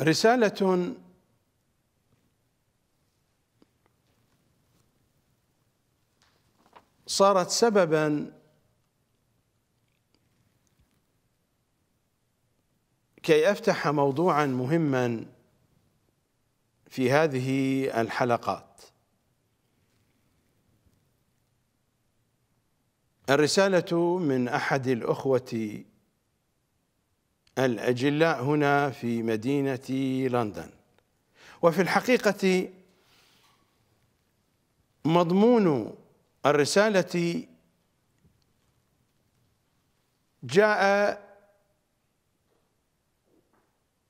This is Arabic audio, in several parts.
رسالة صارت سببا كي افتح موضوعا مهما في هذه الحلقات الرساله من احد الاخوه الأجلاء هنا في مدينة لندن وفي الحقيقة مضمون الرسالة جاء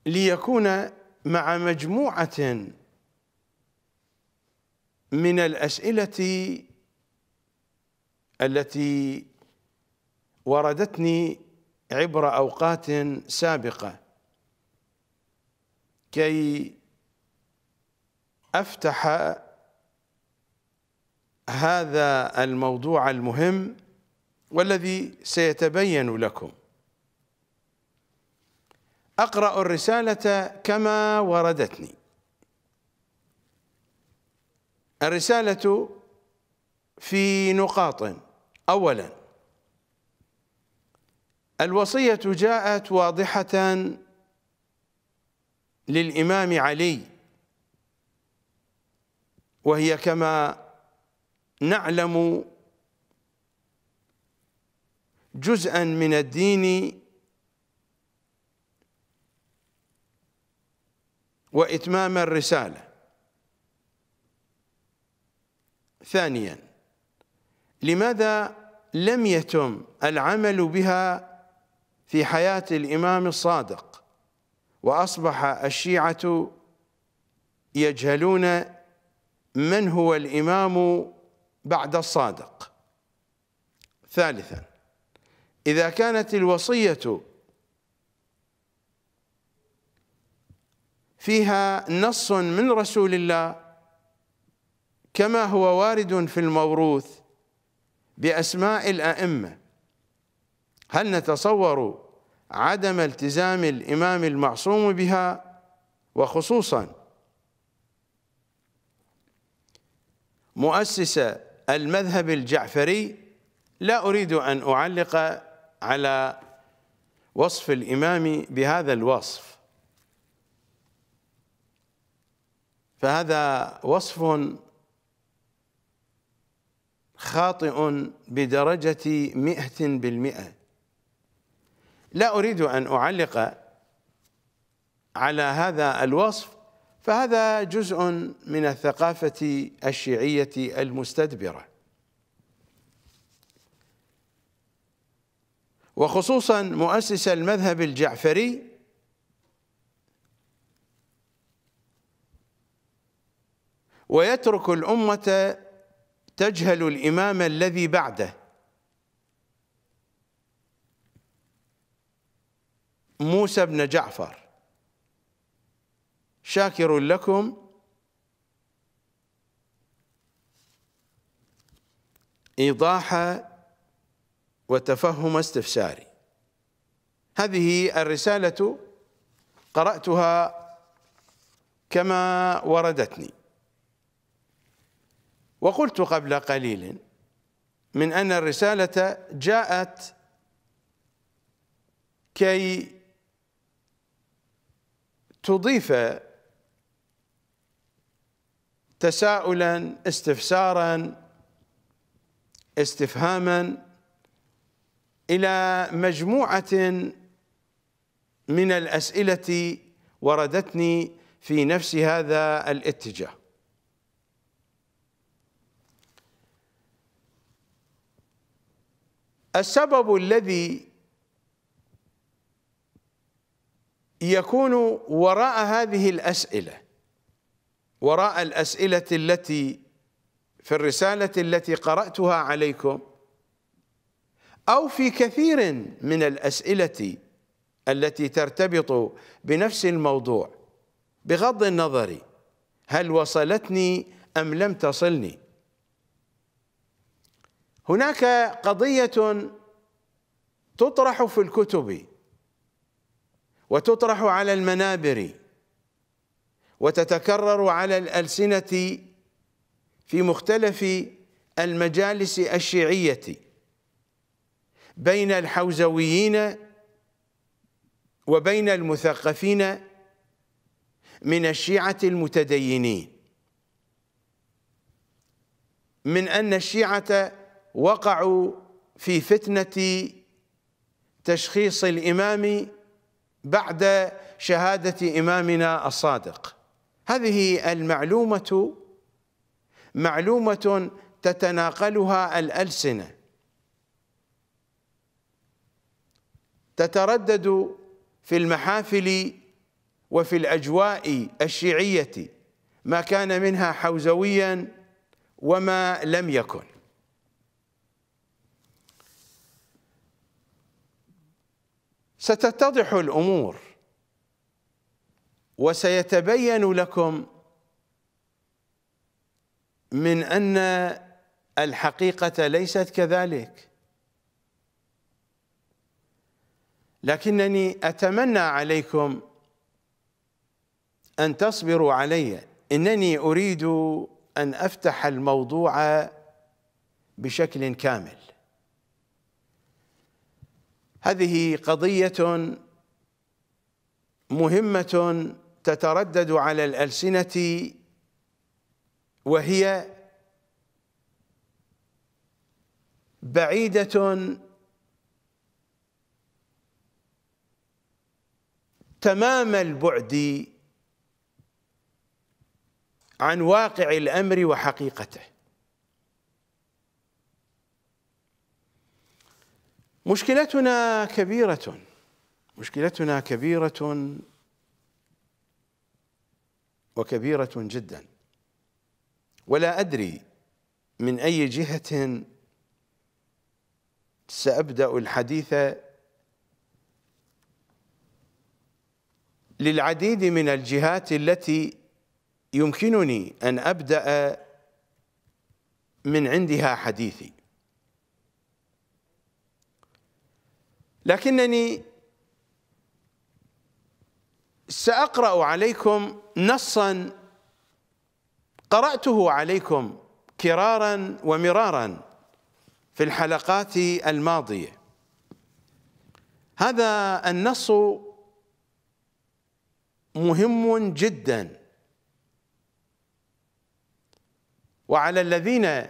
ليكون مع مجموعة من الأسئلة التي وردتني عبر اوقات سابقه كي افتح هذا الموضوع المهم والذي سيتبين لكم اقرا الرساله كما وردتني الرساله في نقاط اولا الوصية جاءت واضحة للإمام علي وهي كما نعلم جزءا من الدين وإتمام الرسالة ثانيا لماذا لم يتم العمل بها في حياة الإمام الصادق وأصبح الشيعة يجهلون من هو الإمام بعد الصادق ثالثا إذا كانت الوصية فيها نص من رسول الله كما هو وارد في الموروث بأسماء الأئمة هل نتصور عدم التزام الإمام المعصوم بها وخصوصا مؤسس المذهب الجعفري لا أريد أن أعلق على وصف الإمام بهذا الوصف فهذا وصف خاطئ بدرجة مئة بالمئة لا أريد أن أعلق على هذا الوصف فهذا جزء من الثقافة الشيعية المستدبرة وخصوصا مؤسس المذهب الجعفري ويترك الأمة تجهل الإمام الذي بعده موسى بن جعفر شاكر لكم إيضاح وتفهم استفساري هذه الرسالة قرأتها كما وردتني وقلت قبل قليل من أن الرسالة جاءت كي تضيف تساؤلا استفسارا استفهاما الى مجموعه من الاسئله وردتني في نفس هذا الاتجاه السبب الذي يكون وراء هذه الأسئلة وراء الأسئلة التي في الرسالة التي قرأتها عليكم أو في كثير من الأسئلة التي ترتبط بنفس الموضوع بغض النظر هل وصلتني أم لم تصلني هناك قضية تطرح في الكتب وتطرح على المنابر وتتكرر على الألسنة في مختلف المجالس الشيعية بين الحوزويين وبين المثقفين من الشيعة المتدينين من أن الشيعة وقعوا في فتنة تشخيص الإمام بعد شهادة إمامنا الصادق هذه المعلومة معلومة تتناقلها الألسنة تتردد في المحافل وفي الأجواء الشيعية ما كان منها حوزويا وما لم يكن ستتضح الامور وسيتبين لكم من ان الحقيقه ليست كذلك لكنني اتمنى عليكم ان تصبروا علي انني اريد ان افتح الموضوع بشكل كامل هذه قضية مهمة تتردد على الألسنة وهي بعيدة تمام البعد عن واقع الأمر وحقيقته مشكلتنا كبيرة مشكلتنا كبيرة وكبيرة جدا ولا أدري من أي جهة سأبدأ الحديث للعديد من الجهات التي يمكنني أن أبدأ من عندها حديثي لكنني ساقرا عليكم نصا قراته عليكم كرارا ومرارا في الحلقات الماضيه هذا النص مهم جدا وعلى الذين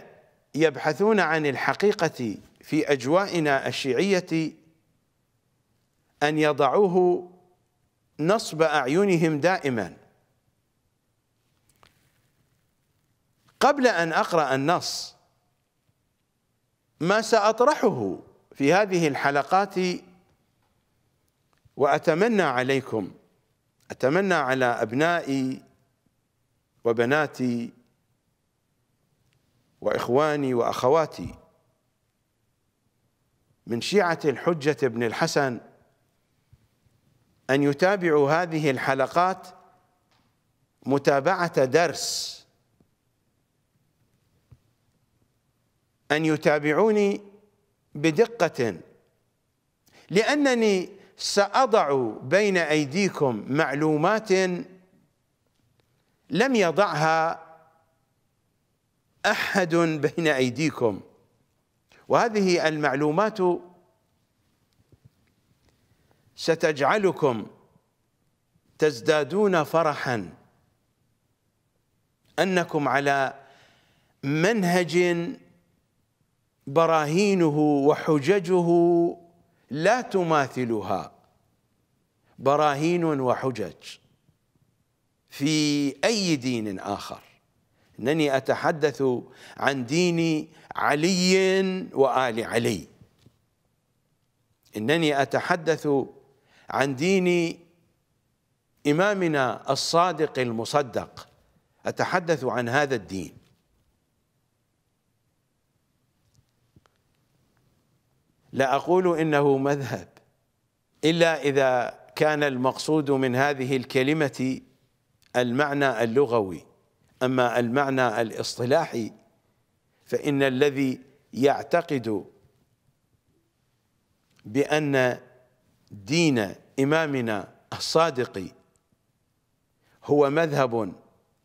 يبحثون عن الحقيقه في اجوائنا الشيعيه أن يضعوه نصب أعينهم دائما قبل أن أقرأ النص ما سأطرحه في هذه الحلقات وأتمنى عليكم أتمنى على أبنائي وبناتي وإخواني وأخواتي من شيعة الحجة بن الحسن أن يتابعوا هذه الحلقات متابعة درس أن يتابعوني بدقة لأنني سأضع بين أيديكم معلومات لم يضعها أحد بين أيديكم وهذه المعلومات ستجعلكم تزدادون فرحا انكم على منهج براهينه وحججه لا تماثلها براهين وحجج في اي دين اخر انني اتحدث عن دين علي وال علي انني اتحدث عن دين إمامنا الصادق المصدق أتحدث عن هذا الدين لا أقول إنه مذهب إلا إذا كان المقصود من هذه الكلمة المعنى اللغوي أما المعنى الاصطلاحي فإن الذي يعتقد بأن دين إمامنا الصادق هو مذهب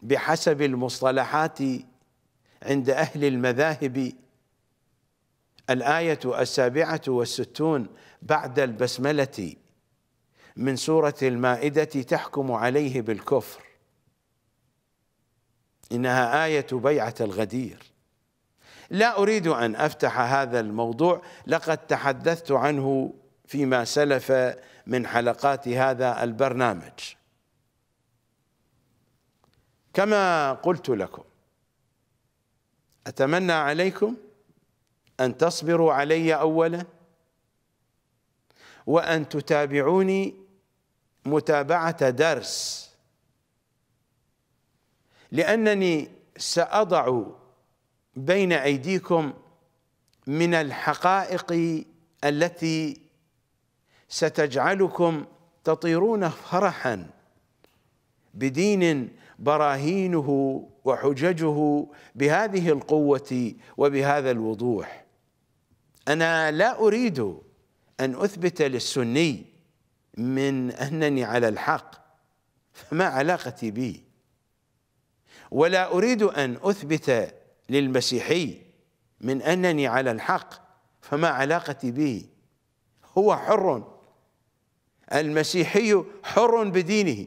بحسب المصطلحات عند أهل المذاهب الآية السابعة والستون بعد البسملة من سورة المائدة تحكم عليه بالكفر إنها آية بيعة الغدير لا أريد أن أفتح هذا الموضوع لقد تحدثت عنه فيما سلف من حلقات هذا البرنامج كما قلت لكم أتمنى عليكم أن تصبروا علي أولا وأن تتابعوني متابعة درس لأنني سأضع بين أيديكم من الحقائق التي ستجعلكم تطيرون فرحا بدين براهينه وحججه بهذه القوه وبهذا الوضوح انا لا اريد ان اثبت للسني من انني على الحق فما علاقتي بي ولا اريد ان اثبت للمسيحي من انني على الحق فما علاقتي به هو حر المسيحي حر بدينه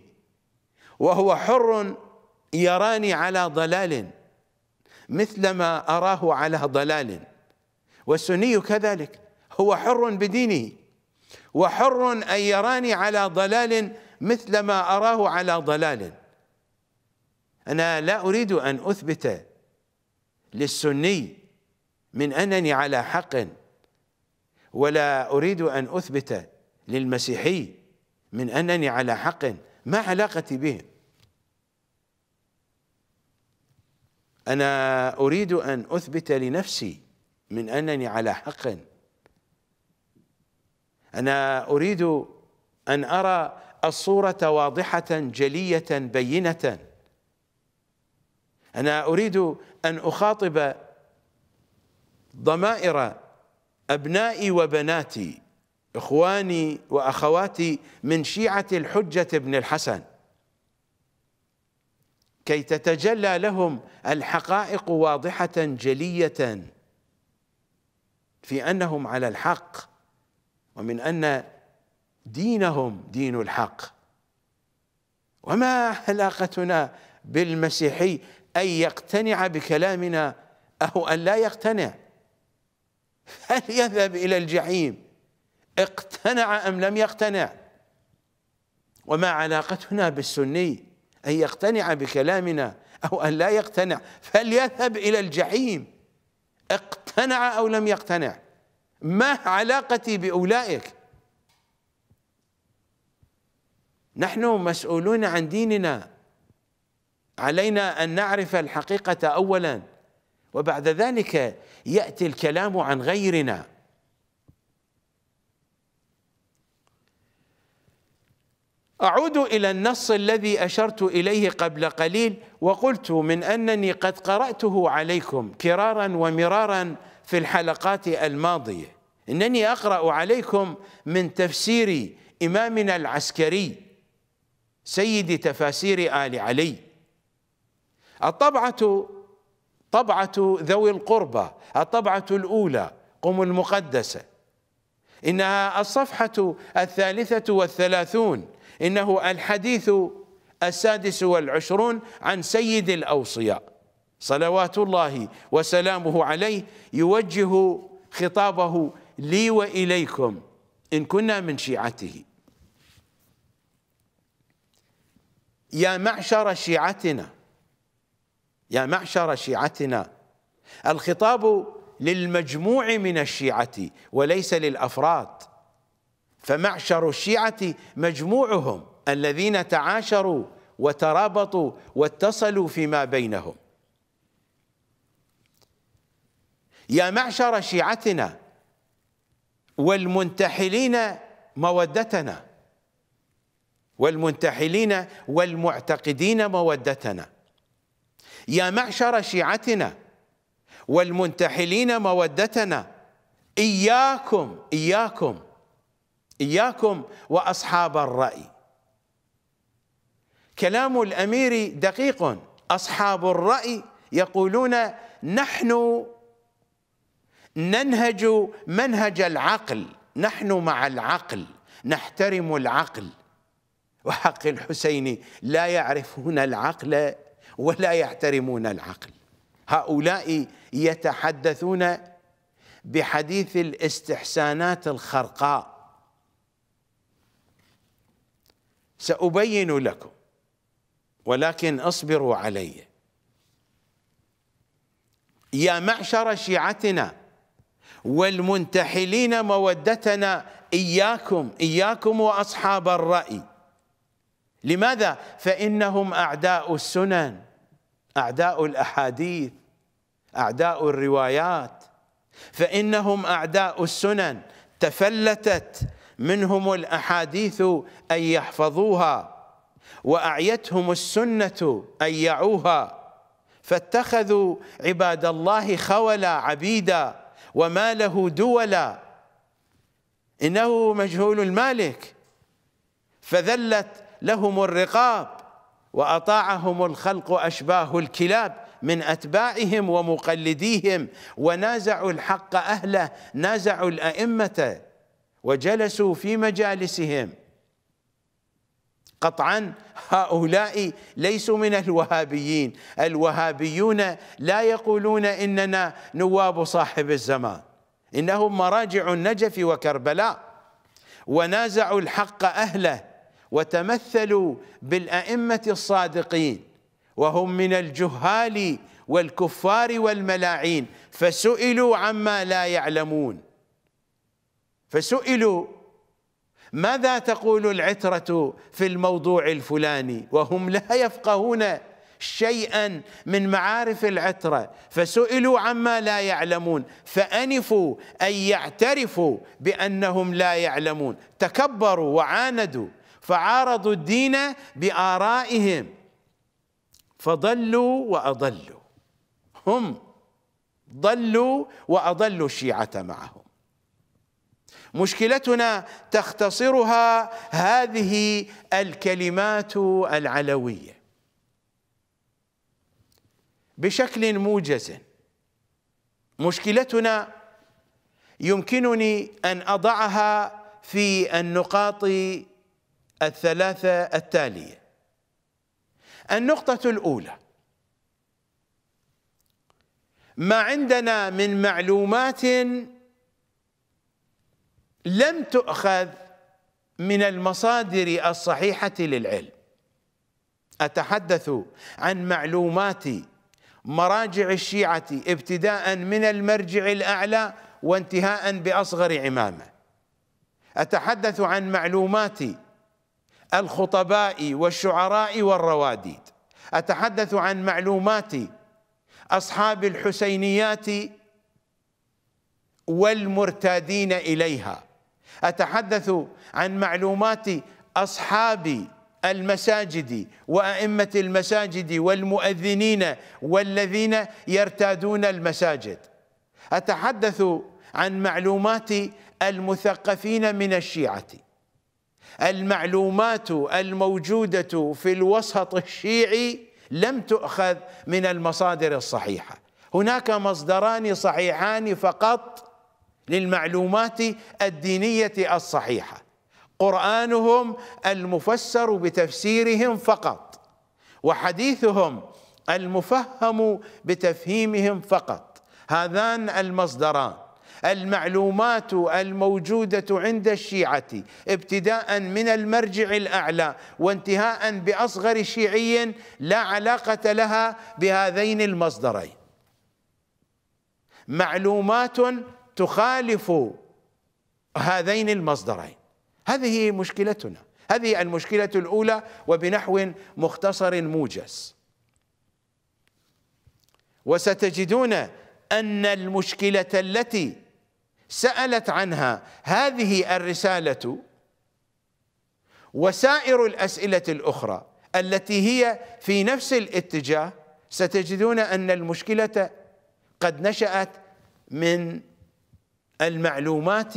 وهو حر يراني على ضلال مثلما أراه على ضلال والسني كذلك هو حر بدينه وحر أن يراني على ضلال مثلما أراه على ضلال أنا لا أريد أن أثبت للسني من أنني على حق ولا أريد أن أثبت للمسيحي من أنني على حق ما علاقتي به أنا أريد أن أثبت لنفسي من أنني على حق أنا أريد أن أرى الصورة واضحة جلية بينة أنا أريد أن أخاطب ضمائر أبنائي وبناتي إخواني وأخواتي من شيعة الحجة بن الحسن كي تتجلى لهم الحقائق واضحة جلية في أنهم على الحق ومن أن دينهم دين الحق وما علاقتنا بالمسيحي أن يقتنع بكلامنا أو أن لا يقتنع فليذهب إلى الجحيم اقتنع أم لم يقتنع وما علاقتنا بالسني أن يقتنع بكلامنا أو أن لا يقتنع فليذهب إلى الجحيم اقتنع أو لم يقتنع ما علاقتي بأولئك نحن مسؤولون عن ديننا علينا أن نعرف الحقيقة أولا وبعد ذلك يأتي الكلام عن غيرنا أعود إلى النص الذي أشرت إليه قبل قليل وقلت من أنني قد قرأته عليكم كرارا ومرارا في الحلقات الماضية إنني أقرأ عليكم من تفسير إمامنا العسكري سيد تفاسير آل علي الطبعة طبعة ذوي القربى الطبعة الأولى قم المقدسة إنها الصفحة الثالثة والثلاثون إنه الحديث السادس والعشرون عن سيد الأوصياء صلوات الله وسلامه عليه يوجه خطابه لي وإليكم إن كنا من شيعته يا معشر شيعتنا يا معشر شيعتنا الخطاب للمجموع من الشيعة وليس للأفراد فمعشر الشيعة مجموعهم الذين تعاشروا وترابطوا واتصلوا فيما بينهم يا معشر شيعتنا والمنتحلين مودتنا والمنتحلين والمعتقدين مودتنا يا معشر شيعتنا والمنتحلين مودتنا إياكم إياكم إياكم وأصحاب الرأي كلام الأمير دقيق أصحاب الرأي يقولون نحن ننهج منهج العقل نحن مع العقل نحترم العقل وحق الحسين لا يعرفون العقل ولا يحترمون العقل هؤلاء يتحدثون بحديث الاستحسانات الخرقاء سأبين لكم ولكن اصبروا علي يا معشر شيعتنا والمنتحلين مودتنا إياكم إياكم وأصحاب الرأي لماذا؟ فإنهم أعداء السنن أعداء الأحاديث أعداء الروايات فإنهم أعداء السنن تفلتت منهم الأحاديث أن يحفظوها وأعيتهم السنة أن يعوها فاتخذوا عباد الله خولا عبيدا وما له دولا إنه مجهول المالك فذلت لهم الرقاب وأطاعهم الخلق أشباه الكلاب من أتباعهم ومقلديهم ونازعوا الحق أهله نازعوا الأئمة وجلسوا في مجالسهم قطعا هؤلاء ليسوا من الوهابيين الوهابيون لا يقولون إننا نواب صاحب الزمان إنهم مراجع النجف وكربلاء ونازعوا الحق أهله وتمثلوا بالأئمة الصادقين وهم من الجهال والكفار والملاعين فسئلوا عما لا يعلمون فسئلوا ماذا تقول العترة في الموضوع الفلاني وهم لا يفقهون شيئا من معارف العترة فسئلوا عما لا يعلمون فأنفوا أن يعترفوا بأنهم لا يعلمون تكبروا وعاندوا فعارضوا الدين بآرائهم فضلوا وأضلوا هم ضلوا وأضلوا الشيعة معهم مشكلتنا تختصرها هذه الكلمات العلويه بشكل موجز مشكلتنا يمكنني ان اضعها في النقاط الثلاثه التاليه النقطه الاولى ما عندنا من معلومات لم تؤخذ من المصادر الصحيحة للعلم أتحدث عن معلومات مراجع الشيعة ابتداء من المرجع الأعلى وانتهاء بأصغر عمامة أتحدث عن معلومات الخطباء والشعراء والرواديد أتحدث عن معلومات أصحاب الحسينيات والمرتادين إليها أتحدث عن معلومات أصحاب المساجد وأئمة المساجد والمؤذنين والذين يرتادون المساجد أتحدث عن معلومات المثقفين من الشيعة المعلومات الموجودة في الوسط الشيعي لم تؤخذ من المصادر الصحيحة هناك مصدران صحيحان فقط للمعلومات الدينية الصحيحة قرآنهم المفسر بتفسيرهم فقط وحديثهم المفهم بتفهيمهم فقط هذان المصدران المعلومات الموجودة عند الشيعة ابتداء من المرجع الأعلى وانتهاء بأصغر شيعي لا علاقة لها بهذين المصدرين معلومات تخالف هذين المصدرين هذه مشكلتنا هذه المشكلة الأولى وبنحو مختصر موجز وستجدون أن المشكلة التي سألت عنها هذه الرسالة وسائر الأسئلة الأخرى التي هي في نفس الاتجاه ستجدون أن المشكلة قد نشأت من المعلومات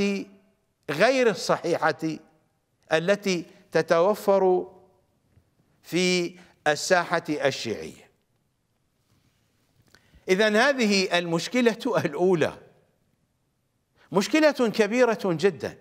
غير الصحيحة التي تتوفر في الساحة الشيعية إذا هذه المشكلة الأولى مشكلة كبيرة جدا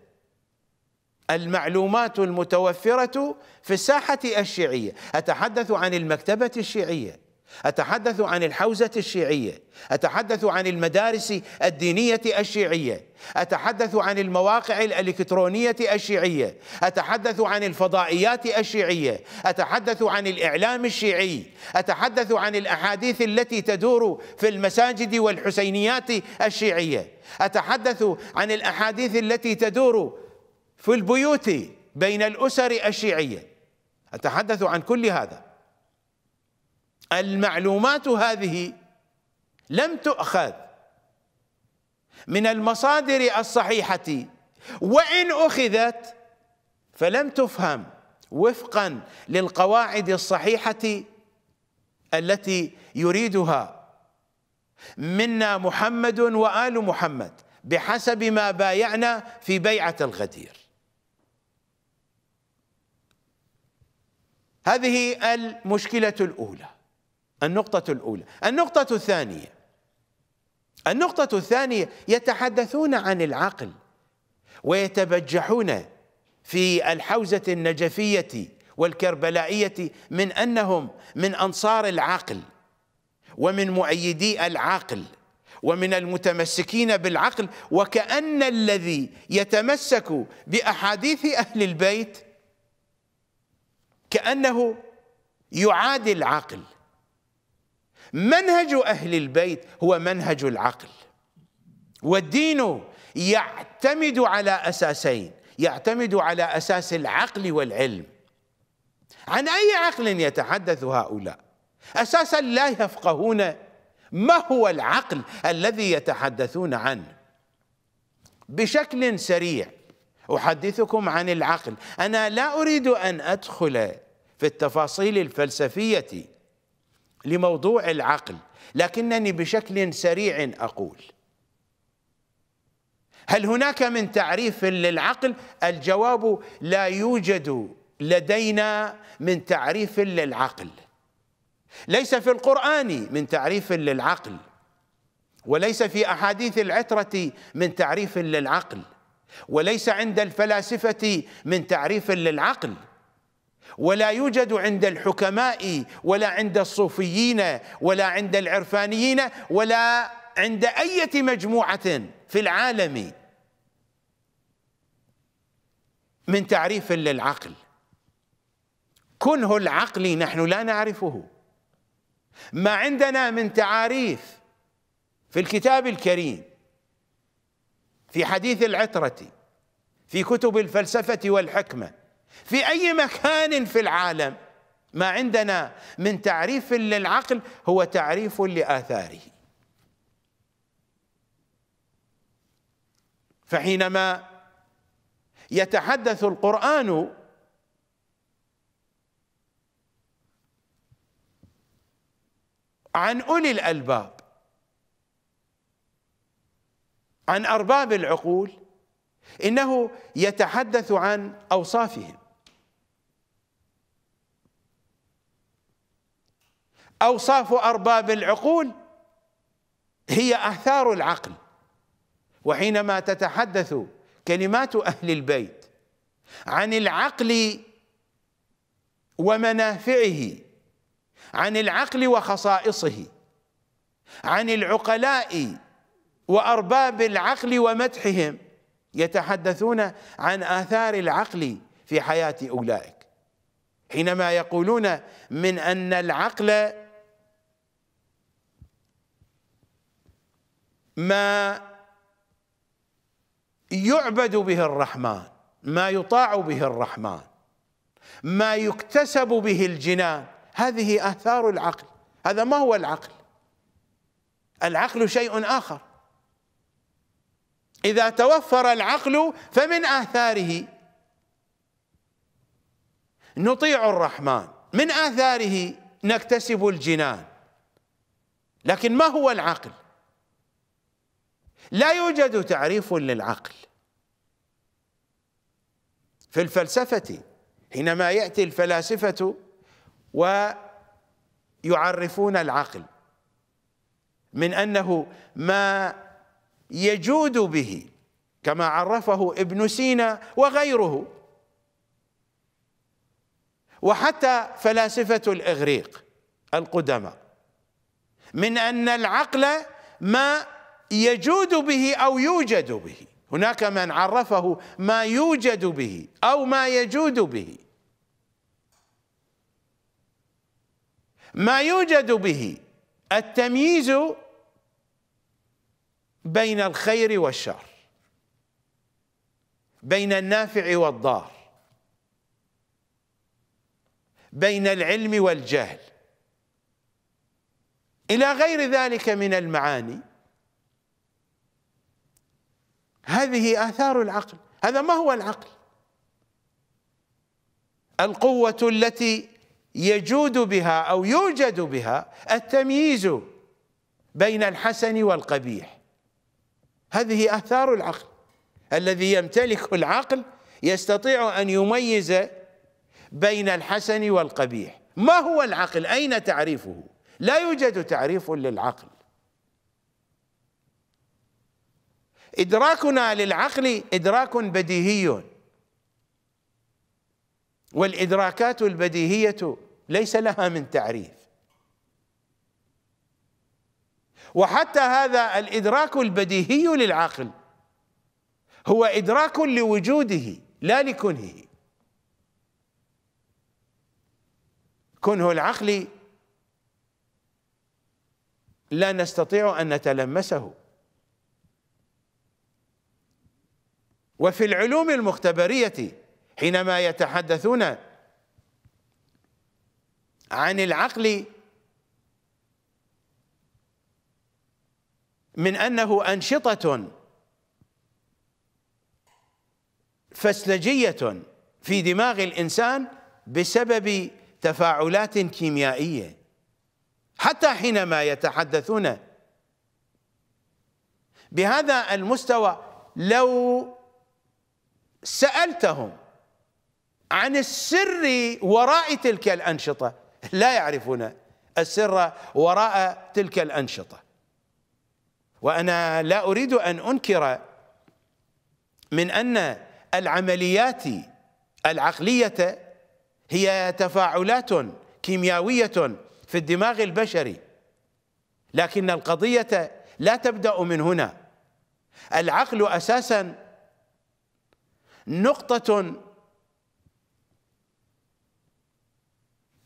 المعلومات المتوفرة في الساحة الشيعية أتحدث عن المكتبة الشيعية أتحدث عن الحوزة الشيعية أتحدث عن المدارس الدينية الشيعية أتحدث عن المواقع الإلكترونية الشيعية أتحدث عن الفضائيات الشيعية أتحدث عن الإعلام الشيعي أتحدث عن الأحاديث التي تدور في المساجد والحسينيات الشيعية أتحدث عن الأحاديث التي تدور في البيوت بين الأسر الشيعية أتحدث عن كل هذا المعلومات هذه لم تؤخذ من المصادر الصحيحة وإن أخذت فلم تفهم وفقا للقواعد الصحيحة التي يريدها منا محمد وآل محمد بحسب ما بايعنا في بيعة الغدير هذه المشكلة الأولى النقطة الأولى النقطة الثانية النقطة الثانية يتحدثون عن العقل ويتبجحون في الحوزة النجفية والكربلائية من أنهم من أنصار العقل ومن مؤيدي العقل ومن المتمسكين بالعقل وكأن الذي يتمسك بأحاديث أهل البيت كأنه يعادي العقل منهج أهل البيت هو منهج العقل والدين يعتمد على أساسين يعتمد على أساس العقل والعلم عن أي عقل يتحدث هؤلاء أساسا لا يفقهون ما هو العقل الذي يتحدثون عنه بشكل سريع أحدثكم عن العقل أنا لا أريد أن أدخل في التفاصيل الفلسفية لموضوع العقل لكنني بشكل سريع اقول هل هناك من تعريف للعقل الجواب لا يوجد لدينا من تعريف للعقل ليس في القران من تعريف للعقل وليس في احاديث العتره من تعريف للعقل وليس عند الفلاسفه من تعريف للعقل ولا يوجد عند الحكماء ولا عند الصوفيين ولا عند العرفانيين ولا عند أي مجموعة في العالم من تعريف للعقل كنه العقل نحن لا نعرفه ما عندنا من تعاريف في الكتاب الكريم في حديث العترة في كتب الفلسفة والحكمة في أي مكان في العالم ما عندنا من تعريف للعقل هو تعريف لآثاره فحينما يتحدث القرآن عن أولي الألباب عن أرباب العقول إنه يتحدث عن أوصافهم أوصاف أرباب العقول هي آثار العقل وحينما تتحدث كلمات أهل البيت عن العقل ومنافعه عن العقل وخصائصه عن العقلاء وأرباب العقل ومدحهم يتحدثون عن آثار العقل في حياة أولئك حينما يقولون من أن العقل ما يعبد به الرحمن ما يطاع به الرحمن ما يكتسب به الجنان هذه آثار العقل هذا ما هو العقل العقل شيء آخر إذا توفر العقل فمن آثاره نطيع الرحمن من آثاره نكتسب الجنان لكن ما هو العقل لا يوجد تعريف للعقل في الفلسفة حينما يأتي الفلاسفة ويعرفون العقل من أنه ما يجود به كما عرفه ابن سينا وغيره وحتى فلاسفة الإغريق القدماء من أن العقل ما يجود به أو يوجد به هناك من عرفه ما يوجد به أو ما يجود به ما يوجد به التمييز بين الخير والشر بين النافع والضار بين العلم والجهل إلى غير ذلك من المعاني هذه آثار العقل هذا ما هو العقل القوة التي يجود بها أو يوجد بها التمييز بين الحسن والقبيح هذه آثار العقل الذي يمتلك العقل يستطيع أن يميز بين الحسن والقبيح ما هو العقل أين تعريفه لا يوجد تعريف للعقل إدراكنا للعقل إدراك بديهي والإدراكات البديهية ليس لها من تعريف وحتى هذا الإدراك البديهي للعقل هو إدراك لوجوده لا لكنه كنه العقل لا نستطيع أن نتلمسه وفي العلوم المختبرية حينما يتحدثون عن العقل من أنه أنشطة فسلجية في دماغ الإنسان بسبب تفاعلات كيميائية حتى حينما يتحدثون بهذا المستوى لو سألتهم عن السر وراء تلك الأنشطة لا يعرفون السر وراء تلك الأنشطة وأنا لا أريد أن أنكر من أن العمليات العقلية هي تفاعلات كيميائية في الدماغ البشري لكن القضية لا تبدأ من هنا العقل أساساً نقطة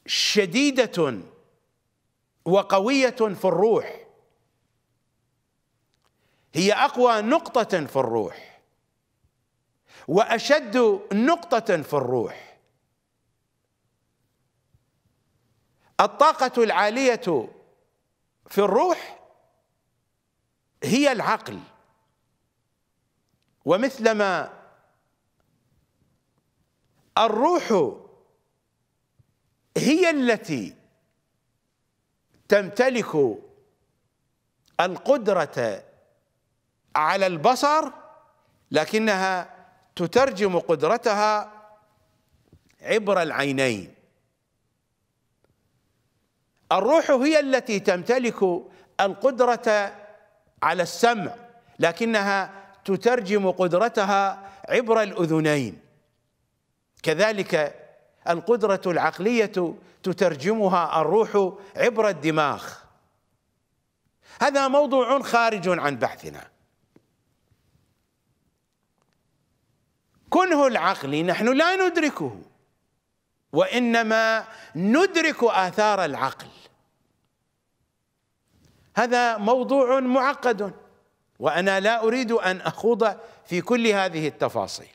شديدة وقوية في الروح هي أقوى نقطة في الروح وأشد نقطة في الروح الطاقة العالية في الروح هي العقل ومثلما الروح هي التي تمتلك القدرة على البصر لكنها تترجم قدرتها عبر العينين الروح هي التي تمتلك القدرة على السمع لكنها تترجم قدرتها عبر الأذنين كذلك القدرة العقلية تترجمها الروح عبر الدماغ هذا موضوع خارج عن بحثنا كنه العقل نحن لا ندركه وإنما ندرك آثار العقل هذا موضوع معقد وأنا لا أريد أن أخوض في كل هذه التفاصيل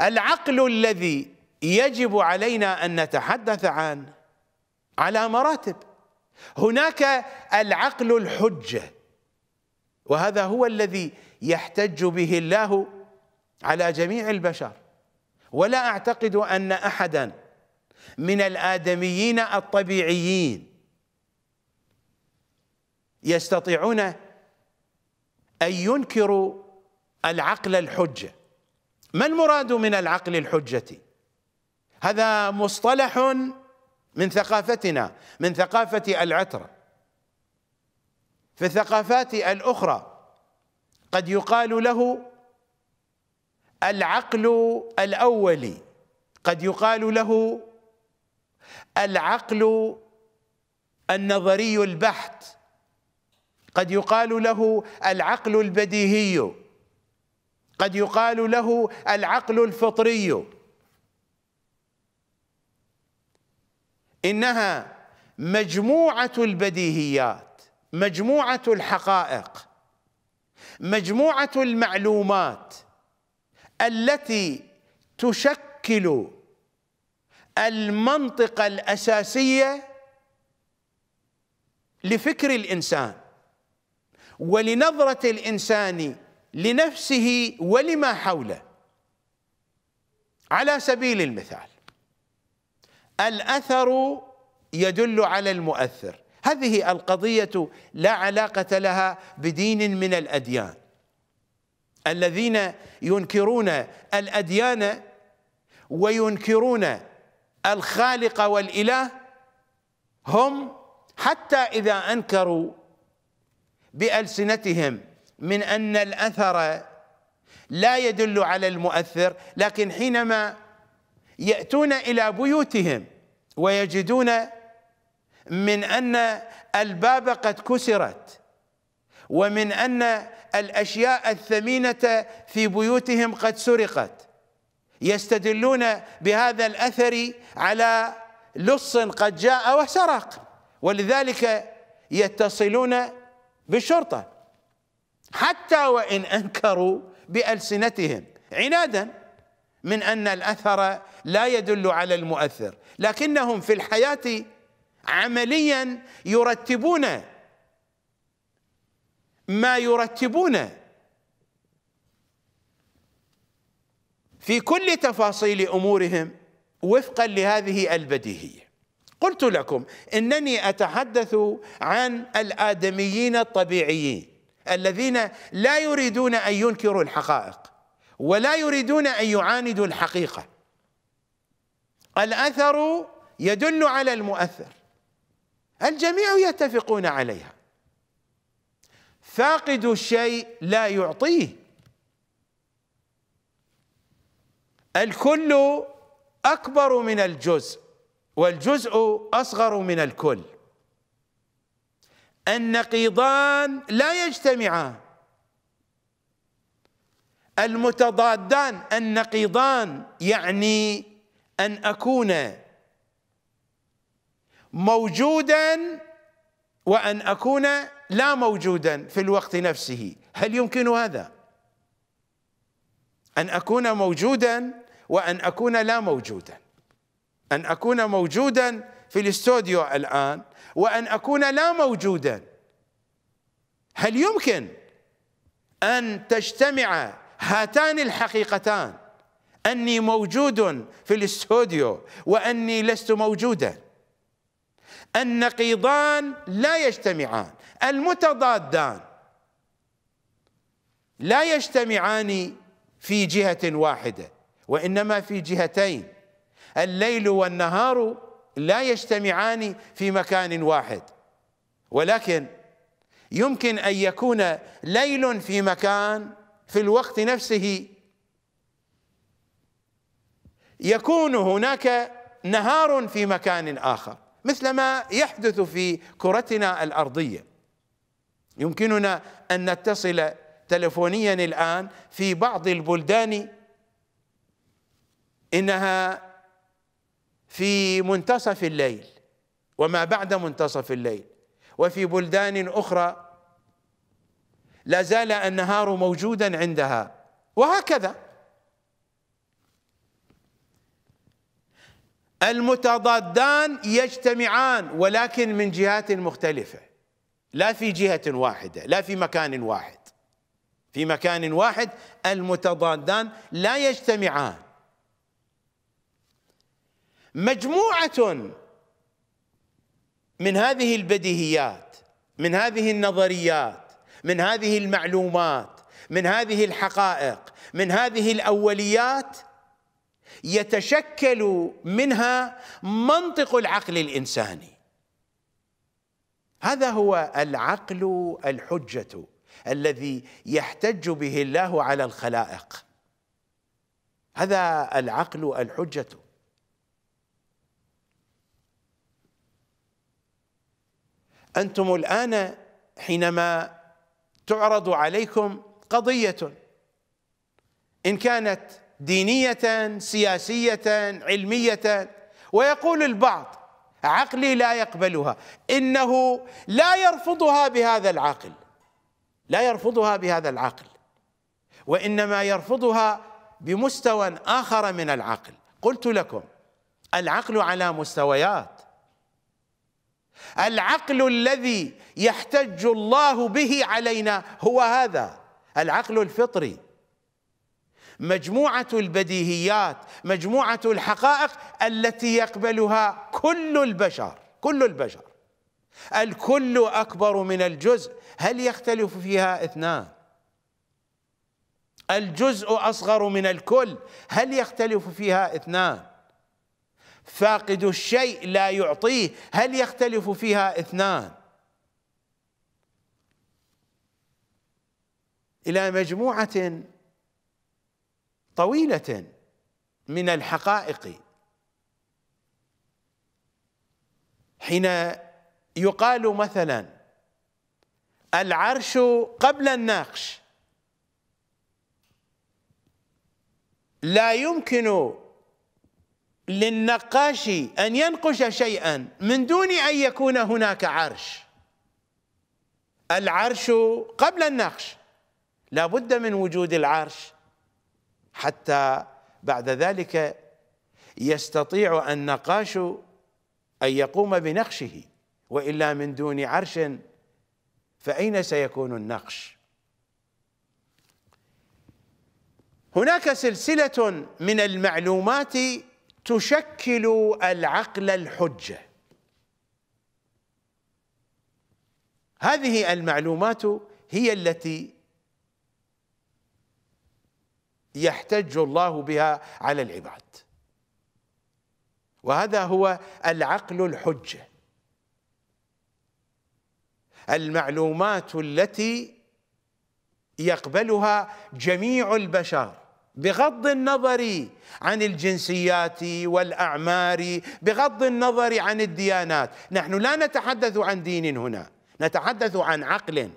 العقل الذي يجب علينا أن نتحدث عنه على مراتب هناك العقل الحجة وهذا هو الذي يحتج به الله على جميع البشر ولا أعتقد أن أحدا من الآدميين الطبيعيين يستطيعون أن ينكروا العقل الحجة ما المراد من العقل الحجة هذا مصطلح من ثقافتنا من ثقافة العترة في الثقافات الأخرى قد يقال له العقل الأولي قد يقال له العقل النظري البحت قد يقال له العقل البديهي قد يقال له العقل الفطري انها مجموعه البديهيات مجموعه الحقائق مجموعه المعلومات التي تشكل المنطقه الاساسيه لفكر الانسان ولنظره الانسان لنفسه ولما حوله على سبيل المثال الاثر يدل على المؤثر هذه القضيه لا علاقه لها بدين من الاديان الذين ينكرون الاديان وينكرون الخالق والاله هم حتى اذا انكروا بالسنتهم من أن الأثر لا يدل على المؤثر لكن حينما يأتون إلى بيوتهم ويجدون من أن الباب قد كسرت ومن أن الأشياء الثمينة في بيوتهم قد سرقت يستدلون بهذا الأثر على لص قد جاء وسرق ولذلك يتصلون بالشرطه حتى وان انكروا بالسنتهم عنادا من ان الاثر لا يدل على المؤثر لكنهم في الحياه عمليا يرتبون ما يرتبون في كل تفاصيل امورهم وفقا لهذه البديهيه قلت لكم انني اتحدث عن الادميين الطبيعيين الذين لا يريدون ان ينكروا الحقائق ولا يريدون ان يعاندوا الحقيقه الاثر يدل على المؤثر الجميع يتفقون عليها فاقد الشيء لا يعطيه الكل اكبر من الجزء والجزء اصغر من الكل النقيضان لا يجتمعان المتضادان النقيضان يعني أن أكون موجودا وأن أكون لا موجودا في الوقت نفسه هل يمكن هذا؟ أن أكون موجودا وأن أكون لا موجودا أن أكون موجودا في الاستوديو الآن وأن أكون لا موجودا هل يمكن أن تجتمع هاتان الحقيقتان أني موجود في الاستوديو وأني لست موجودا النقيضان لا يجتمعان المتضادان لا يجتمعان في جهة واحدة وإنما في جهتين الليل والنهار لا يجتمعان في مكان واحد ولكن يمكن ان يكون ليل في مكان في الوقت نفسه يكون هناك نهار في مكان اخر مثل ما يحدث في كرتنا الارضيه يمكننا ان نتصل تلفونيا الان في بعض البلدان انها في منتصف الليل وما بعد منتصف الليل وفي بلدان اخرى لا زال النهار موجودا عندها وهكذا المتضادان يجتمعان ولكن من جهات مختلفه لا في جهه واحده لا في مكان واحد في مكان واحد المتضادان لا يجتمعان مجموعه من هذه البديهيات من هذه النظريات من هذه المعلومات من هذه الحقائق من هذه الاوليات يتشكل منها منطق العقل الانساني هذا هو العقل الحجه الذي يحتج به الله على الخلائق هذا العقل الحجه أنتم الآن حينما تعرض عليكم قضية إن كانت دينية سياسية علمية ويقول البعض عقلي لا يقبلها إنه لا يرفضها بهذا العقل لا يرفضها بهذا العقل وإنما يرفضها بمستوى آخر من العقل قلت لكم العقل على مستويات العقل الذي يحتج الله به علينا هو هذا العقل الفطري مجموعه البديهيات مجموعه الحقائق التي يقبلها كل البشر كل البشر الكل اكبر من الجزء هل يختلف فيها اثنان الجزء اصغر من الكل هل يختلف فيها اثنان فاقد الشيء لا يعطيه هل يختلف فيها اثنان الى مجموعه طويله من الحقائق حين يقال مثلا العرش قبل النقش لا يمكن للنقاش أن ينقش شيئا من دون أن يكون هناك عرش العرش قبل النقش لا بد من وجود العرش حتى بعد ذلك يستطيع النقاش أن يقوم بنقشه وإلا من دون عرش فأين سيكون النقش هناك سلسلة من المعلومات تشكل العقل الحجه هذه المعلومات هي التي يحتج الله بها على العباد وهذا هو العقل الحجه المعلومات التي يقبلها جميع البشر بغض النظر عن الجنسيات والاعمار بغض النظر عن الديانات نحن لا نتحدث عن دين هنا نتحدث عن عقل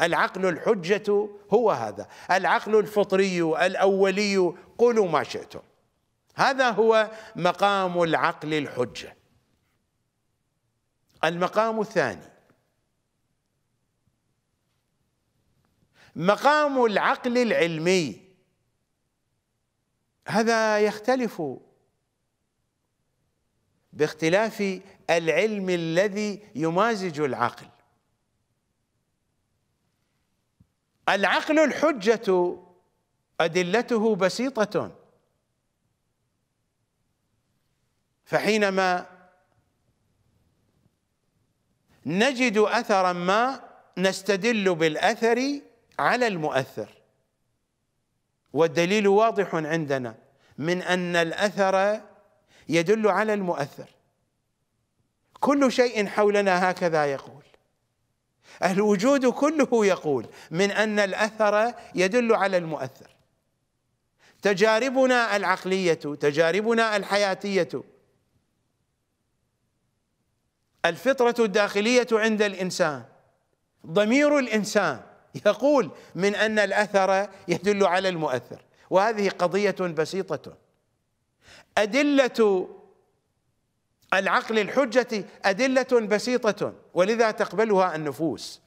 العقل الحجه هو هذا العقل الفطري الاولي قولوا ما شئتم هذا هو مقام العقل الحجه المقام الثاني مقام العقل العلمي هذا يختلف باختلاف العلم الذي يمازج العقل العقل الحجة أدلته بسيطة فحينما نجد أثرا ما نستدل بالأثر على المؤثر والدليل واضح عندنا من ان الاثر يدل على المؤثر كل شيء حولنا هكذا يقول الوجود كله يقول من ان الاثر يدل على المؤثر تجاربنا العقليه تجاربنا الحياتيه الفطره الداخليه عند الانسان ضمير الانسان يقول من أن الأثر يدل على المؤثر وهذه قضية بسيطة أدلة العقل الحجة أدلة بسيطة ولذا تقبلها النفوس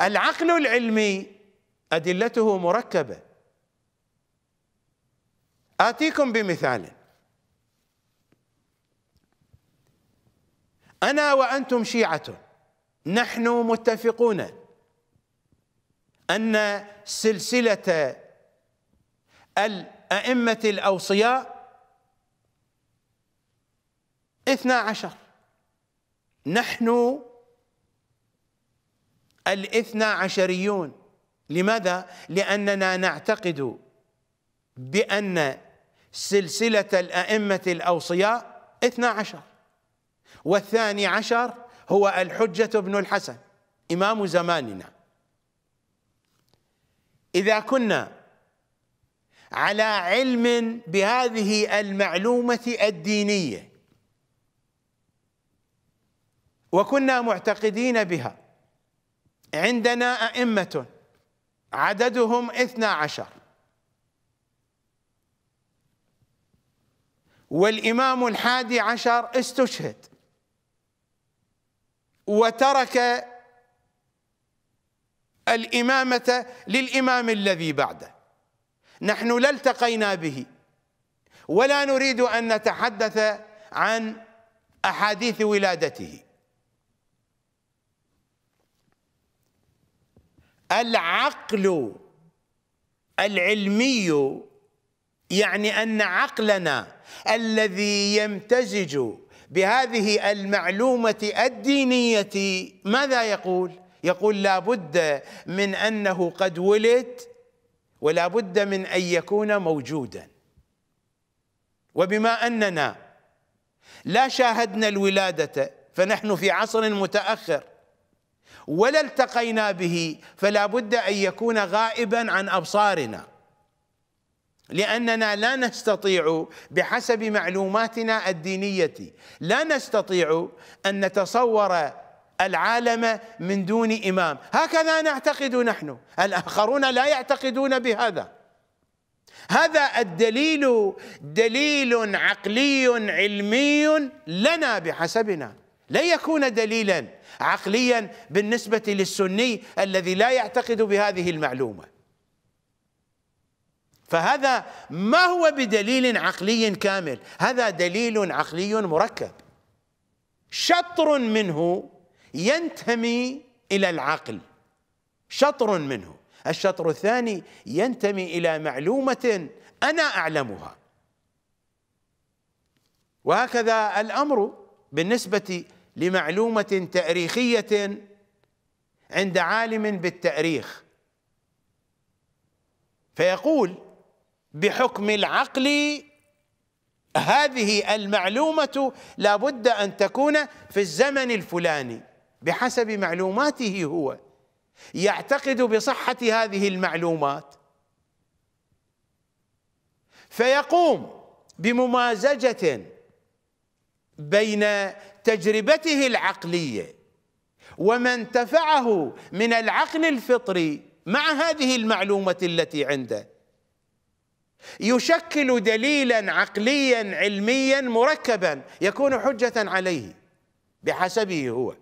العقل العلمي أدلته مركبة آتيكم بمثال أنا وأنتم شيعة نحن متفقون أن سلسلة الأئمة الأوصياء اثنا عشر نحن الاثنا عشريون لماذا؟ لأننا نعتقد بأن سلسلة الأئمة الأوصياء اثنا عشر والثاني عشر هو الحجة بن الحسن إمام زماننا إذا كنا على علم بهذه المعلومة الدينية وكنا معتقدين بها عندنا أئمة عددهم اثنا عشر والإمام الحادي عشر استشهد وترك الإمامة للإمام الذي بعده نحن لا التقينا به ولا نريد أن نتحدث عن أحاديث ولادته العقل العلمي يعني أن عقلنا الذي يمتزج بهذه المعلومة الدينية ماذا يقول؟ يقول لا بد من أنه قد ولد ولا بد من أن يكون موجودا وبما أننا لا شاهدنا الولادة فنحن في عصر متأخر ولا التقينا به فلا بد أن يكون غائبا عن أبصارنا لأننا لا نستطيع بحسب معلوماتنا الدينية لا نستطيع أن نتصور العالم من دون إمام هكذا نعتقد نحن الآخرون لا يعتقدون بهذا هذا الدليل دليل عقلي علمي لنا بحسبنا لن يكون دليلا عقليا بالنسبة للسني الذي لا يعتقد بهذه المعلومة فهذا ما هو بدليل عقلي كامل هذا دليل عقلي مركب شطر منه ينتمي إلى العقل شطر منه الشطر الثاني ينتمي إلى معلومة أنا أعلمها وهكذا الأمر بالنسبة لمعلومة تاريخية عند عالم بالتاريخ فيقول بحكم العقل هذه المعلومة لا بد أن تكون في الزمن الفلاني بحسب معلوماته هو يعتقد بصحة هذه المعلومات فيقوم بممازجة بين تجربته العقلية وما انتفعه من العقل الفطري مع هذه المعلومة التي عنده يشكل دليلا عقليا علميا مركبا يكون حجة عليه بحسبه هو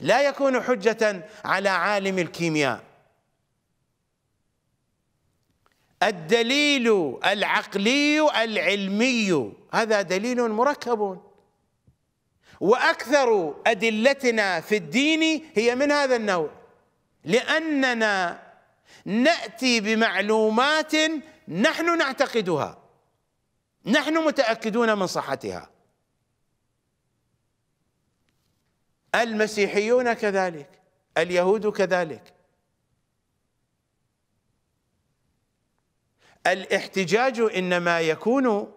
لا يكون حجة على عالم الكيمياء الدليل العقلي العلمي هذا دليل مركب واكثر ادلتنا في الدين هي من هذا النوع لاننا ناتي بمعلومات نحن نعتقدها نحن متاكدون من صحتها المسيحيون كذلك اليهود كذلك الاحتجاج انما يكون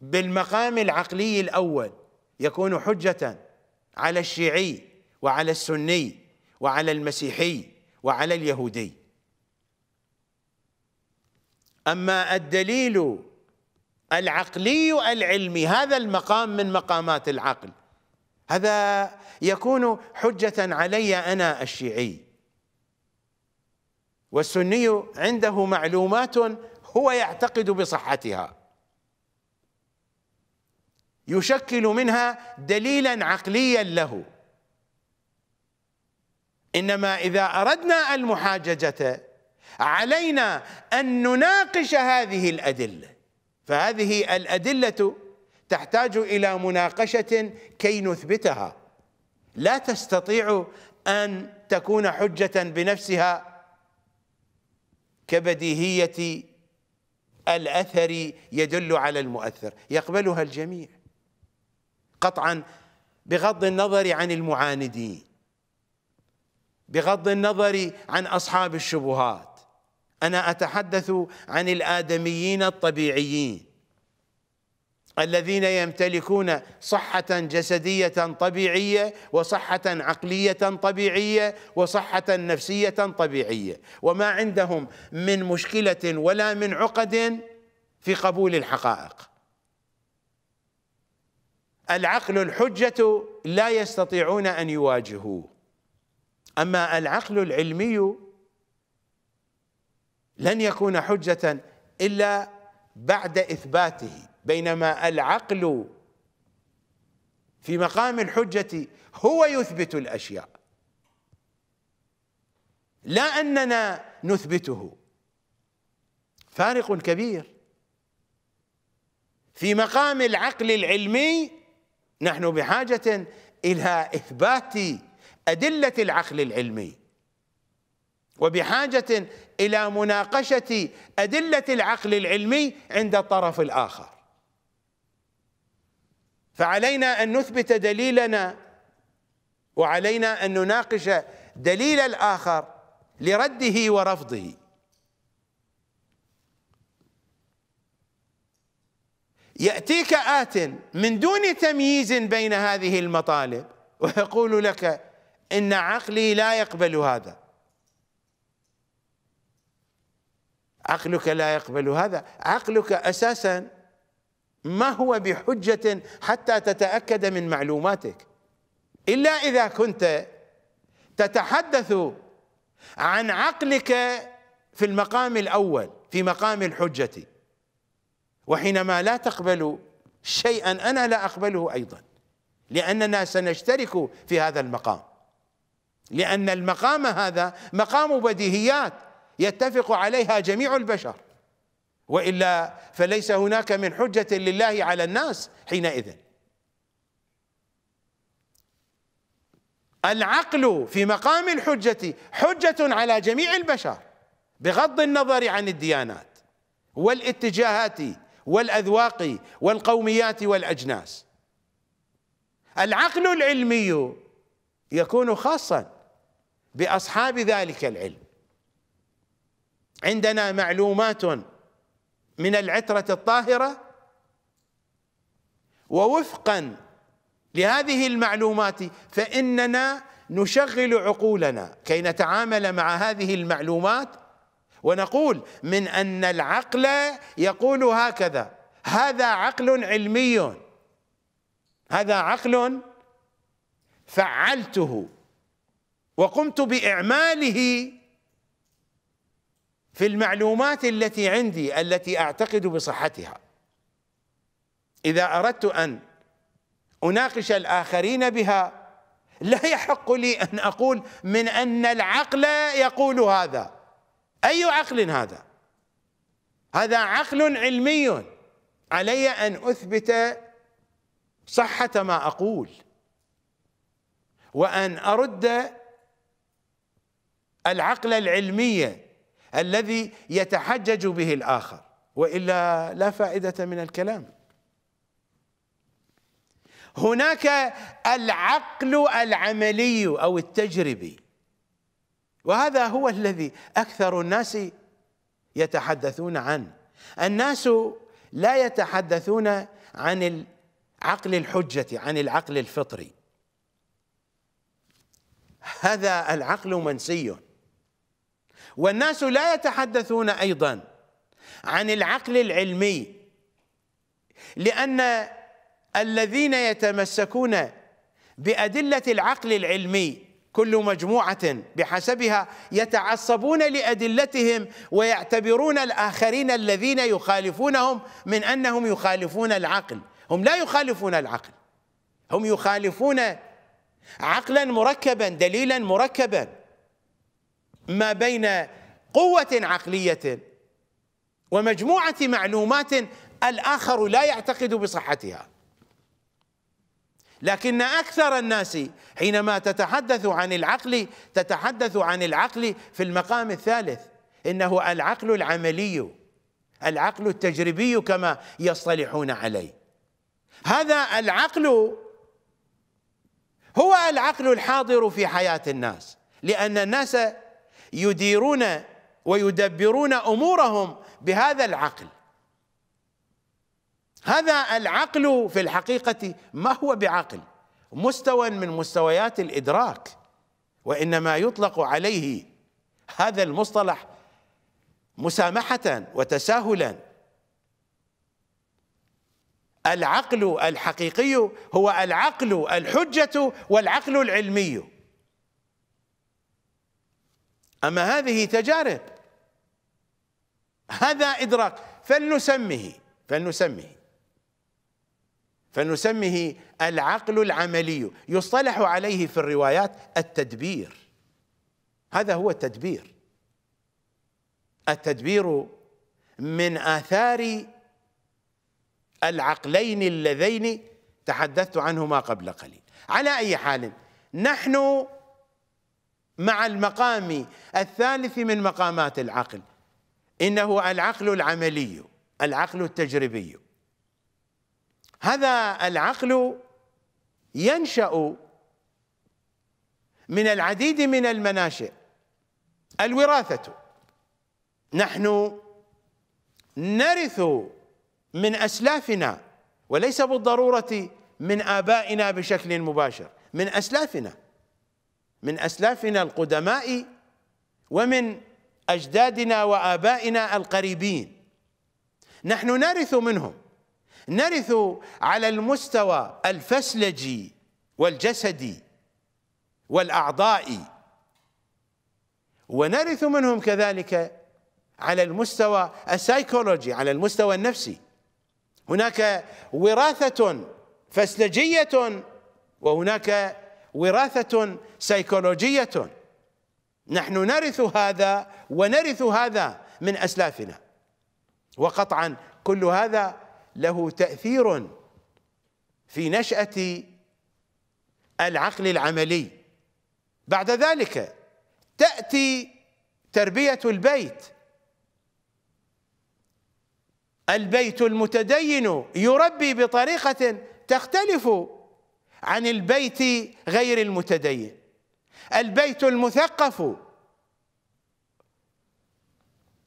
بالمقام العقلي الاول يكون حجه على الشيعي وعلى السني وعلى المسيحي وعلى اليهودي أما الدليل العقلي العلمي هذا المقام من مقامات العقل هذا يكون حجة علي أنا الشيعي والسني عنده معلومات هو يعتقد بصحتها يشكل منها دليلا عقليا له إنما إذا أردنا المحاججة علينا أن نناقش هذه الأدلة فهذه الأدلة تحتاج إلى مناقشة كي نثبتها لا تستطيع أن تكون حجة بنفسها كبديهية الأثر يدل على المؤثر يقبلها الجميع قطعا بغض النظر عن المعاندين بغض النظر عن اصحاب الشبهات انا اتحدث عن الادميين الطبيعيين الذين يمتلكون صحة جسدية طبيعية وصحة عقلية طبيعية وصحة نفسية طبيعية وما عندهم من مشكلة ولا من عقد في قبول الحقائق العقل الحجة لا يستطيعون أن يواجهوه أما العقل العلمي لن يكون حجة إلا بعد إثباته بينما العقل في مقام الحجة هو يثبت الأشياء لا أننا نثبته فارق كبير في مقام العقل العلمي نحن بحاجة إلى إثبات أدلة العقل العلمي وبحاجة إلى مناقشة أدلة العقل العلمي عند الطرف الآخر فعلينا أن نثبت دليلنا وعلينا أن نناقش دليل الآخر لرده ورفضه يأتيك آت من دون تمييز بين هذه المطالب ويقول لك ان عقلي لا يقبل هذا عقلك لا يقبل هذا عقلك اساسا ما هو بحجه حتى تتاكد من معلوماتك الا اذا كنت تتحدث عن عقلك في المقام الاول في مقام الحجه وحينما لا تقبل شيئا انا لا اقبله ايضا لاننا سنشترك في هذا المقام لأن المقام هذا مقام بديهيات يتفق عليها جميع البشر وإلا فليس هناك من حجة لله على الناس حينئذ العقل في مقام الحجة حجة على جميع البشر بغض النظر عن الديانات والاتجاهات والأذواق والقوميات والأجناس العقل العلمي يكون خاصا باصحاب ذلك العلم عندنا معلومات من العتره الطاهره ووفقا لهذه المعلومات فاننا نشغل عقولنا كي نتعامل مع هذه المعلومات ونقول من ان العقل يقول هكذا هذا عقل علمي هذا عقل فعلته وقمت باعماله في المعلومات التي عندي التي اعتقد بصحتها اذا اردت ان اناقش الاخرين بها لا يحق لي ان اقول من ان العقل يقول هذا اي عقل هذا هذا عقل علمي علي ان اثبت صحه ما اقول وان ارد العقل العلمية الذي يتحجج به الآخر وإلا لا فائدة من الكلام هناك العقل العملي أو التجربي وهذا هو الذي أكثر الناس يتحدثون عنه الناس لا يتحدثون عن عقل الحجة عن العقل الفطري هذا العقل منسي والناس لا يتحدثون أيضا عن العقل العلمي لأن الذين يتمسكون بأدلة العقل العلمي كل مجموعة بحسبها يتعصبون لأدلتهم ويعتبرون الآخرين الذين يخالفونهم من أنهم يخالفون العقل هم لا يخالفون العقل هم يخالفون عقلا مركبا دليلا مركبا ما بين قوة عقلية ومجموعة معلومات الآخر لا يعتقد بصحتها لكن أكثر الناس حينما تتحدث عن العقل تتحدث عن العقل في المقام الثالث إنه العقل العملي العقل التجريبي كما يصطلحون عليه هذا العقل هو العقل الحاضر في حياة الناس لأن الناس يديرون ويدبرون امورهم بهذا العقل هذا العقل في الحقيقه ما هو بعقل مستوى من مستويات الادراك وانما يطلق عليه هذا المصطلح مسامحه وتساهلا العقل الحقيقي هو العقل الحجه والعقل العلمي أما هذه تجارب هذا إدراك فلنسمه فلنسمه فلنسمه العقل العملي يصطلح عليه في الروايات التدبير هذا هو التدبير التدبير من آثار العقلين اللذين تحدثت عنهما قبل قليل على أي حال نحن مع المقام الثالث من مقامات العقل انه العقل العملي العقل التجريبي هذا العقل ينشا من العديد من المناشئ الوراثه نحن نرث من اسلافنا وليس بالضروره من ابائنا بشكل مباشر من اسلافنا من اسلافنا القدماء ومن اجدادنا وابائنا القريبين نحن نرث منهم نرث على المستوى الفسلجي والجسدي والاعضائي ونرث منهم كذلك على المستوى السايكولوجي على المستوى النفسي هناك وراثه فسلجيه وهناك وراثة سيكولوجية نحن نرث هذا ونرث هذا من أسلافنا وقطعا كل هذا له تأثير في نشأة العقل العملي بعد ذلك تأتي تربية البيت البيت المتدين يربي بطريقة تختلف عن البيت غير المتدين البيت المثقف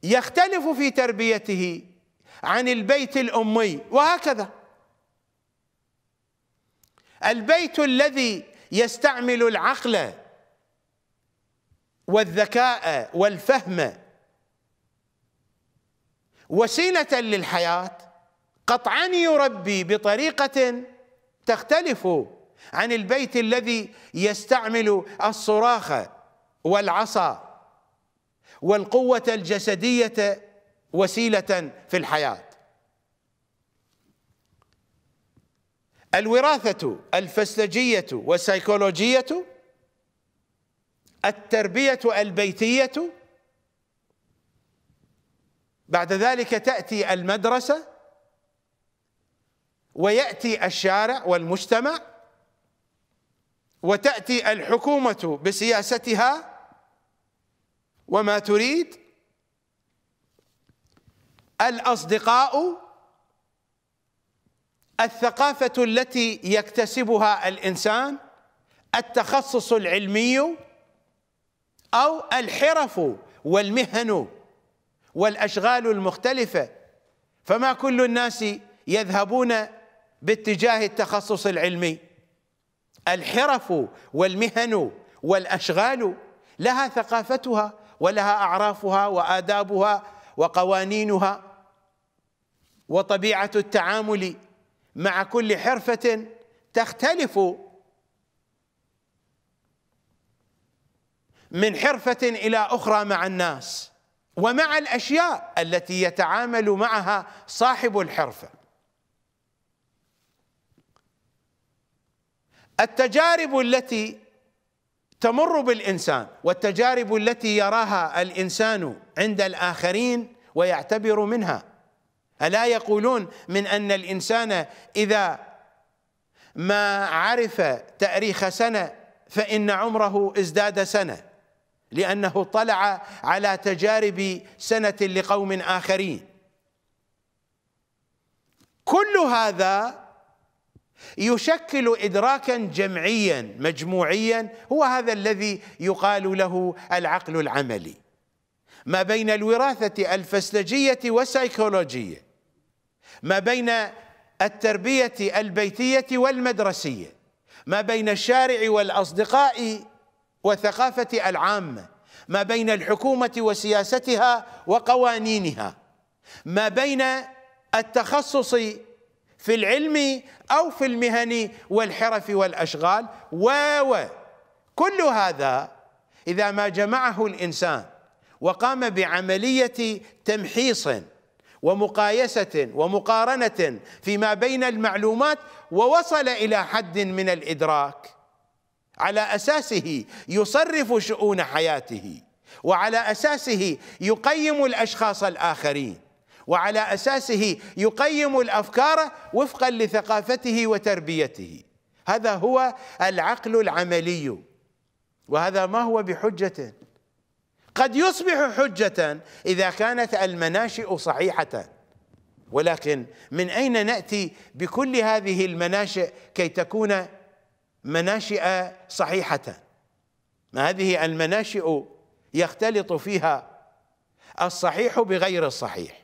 يختلف في تربيته عن البيت الامي وهكذا البيت الذي يستعمل العقل والذكاء والفهم وسيله للحياه قطعا يربي بطريقه تختلف عن البيت الذي يستعمل الصراخ والعصا والقوة الجسدية وسيلة في الحياة الوراثة الفسلجية والسيكولوجية التربية البيتية بعد ذلك تأتي المدرسة ويأتي الشارع والمجتمع وتأتي الحكومة بسياستها وما تريد الأصدقاء الثقافة التي يكتسبها الإنسان التخصص العلمي أو الحرف والمهن والأشغال المختلفة فما كل الناس يذهبون باتجاه التخصص العلمي الحرف والمهن والاشغال لها ثقافتها ولها اعرافها وادابها وقوانينها وطبيعه التعامل مع كل حرفه تختلف من حرفه الى اخرى مع الناس ومع الاشياء التي يتعامل معها صاحب الحرفه التجارب التي تمر بالانسان والتجارب التي يراها الانسان عند الاخرين ويعتبر منها الا يقولون من ان الانسان اذا ما عرف تاريخ سنه فان عمره ازداد سنه لانه اطلع على تجارب سنه لقوم اخرين كل هذا يشكل ادراكا جمعيا مجموعيا هو هذا الذي يقال له العقل العملي ما بين الوراثه الفسلجيه والسيكولوجيه ما بين التربيه البيتيه والمدرسيه ما بين الشارع والاصدقاء وثقافه العامه ما بين الحكومه وسياستها وقوانينها ما بين التخصص في العلم أو في المهن والحرف والأشغال و و كل هذا إذا ما جمعه الإنسان وقام بعملية تمحيص ومقايسة ومقارنة فيما بين المعلومات ووصل إلى حد من الإدراك على أساسه يصرف شؤون حياته وعلى أساسه يقيم الأشخاص الآخرين وعلى اساسه يقيم الافكار وفقا لثقافته وتربيته هذا هو العقل العملي وهذا ما هو بحجه قد يصبح حجه اذا كانت المناشئ صحيحه ولكن من اين ناتي بكل هذه المناشئ كي تكون مناشئ صحيحه ما هذه المناشئ يختلط فيها الصحيح بغير الصحيح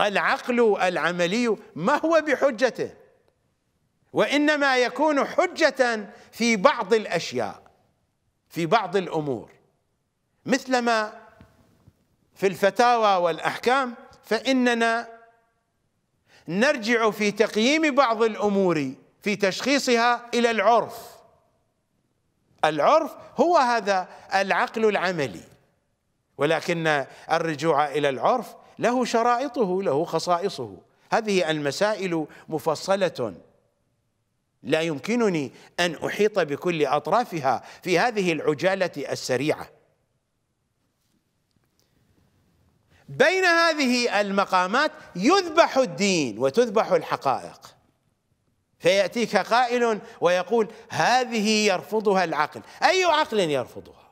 العقل العملي ما هو بحجته وإنما يكون حجة في بعض الأشياء في بعض الأمور مثلما في الفتاوى والأحكام فإننا نرجع في تقييم بعض الأمور في تشخيصها إلى العرف العرف هو هذا العقل العملي ولكن الرجوع إلى العرف له شرائطه له خصائصه هذه المسائل مفصله لا يمكنني ان احيط بكل اطرافها في هذه العجاله السريعه بين هذه المقامات يذبح الدين وتذبح الحقائق فياتيك قائل ويقول هذه يرفضها العقل اي عقل يرفضها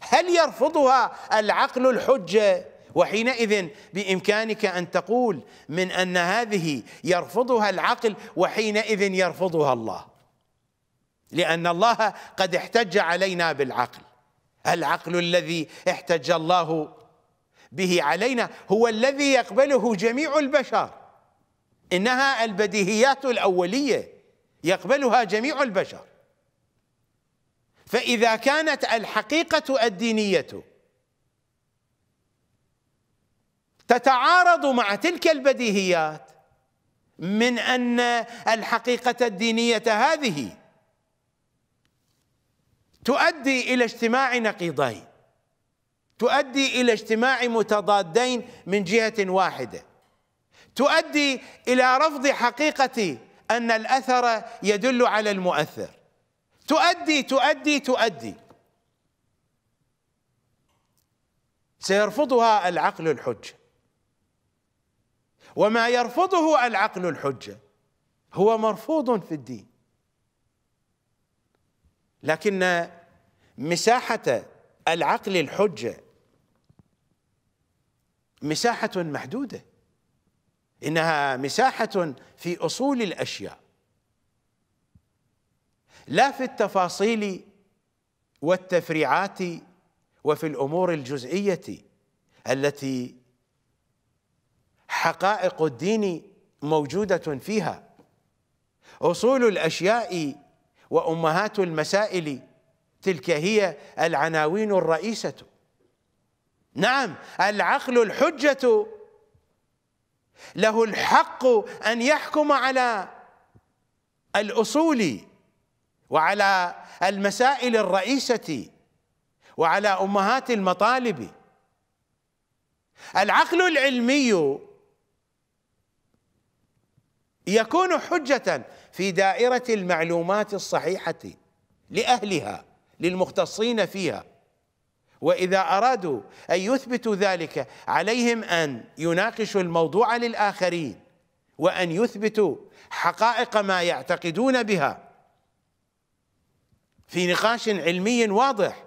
هل يرفضها العقل الحجه وحينئذ بامكانك ان تقول من ان هذه يرفضها العقل وحينئذ يرفضها الله لان الله قد احتج علينا بالعقل العقل الذي احتج الله به علينا هو الذي يقبله جميع البشر انها البديهيات الاوليه يقبلها جميع البشر فاذا كانت الحقيقه الدينيه تتعارض مع تلك البديهيات من ان الحقيقه الدينيه هذه تؤدي الى اجتماع نقيضين تؤدي الى اجتماع متضادين من جهه واحده تؤدي الى رفض حقيقه ان الاثر يدل على المؤثر تؤدي تؤدي تؤدي سيرفضها العقل الحجه وما يرفضه العقل الحجه هو مرفوض في الدين لكن مساحه العقل الحجه مساحه محدوده انها مساحه في اصول الاشياء لا في التفاصيل والتفريعات وفي الامور الجزئيه التي حقائق الدين موجودة فيها أصول الأشياء وأمهات المسائل تلك هي العناوين الرئيسة نعم العقل الحجة له الحق أن يحكم على الأصول وعلى المسائل الرئيسة وعلى أمهات المطالب العقل العلمي يكون حجة في دائرة المعلومات الصحيحة لأهلها للمختصين فيها وإذا أرادوا أن يثبتوا ذلك عليهم أن يناقشوا الموضوع للآخرين وأن يثبتوا حقائق ما يعتقدون بها في نقاش علمي واضح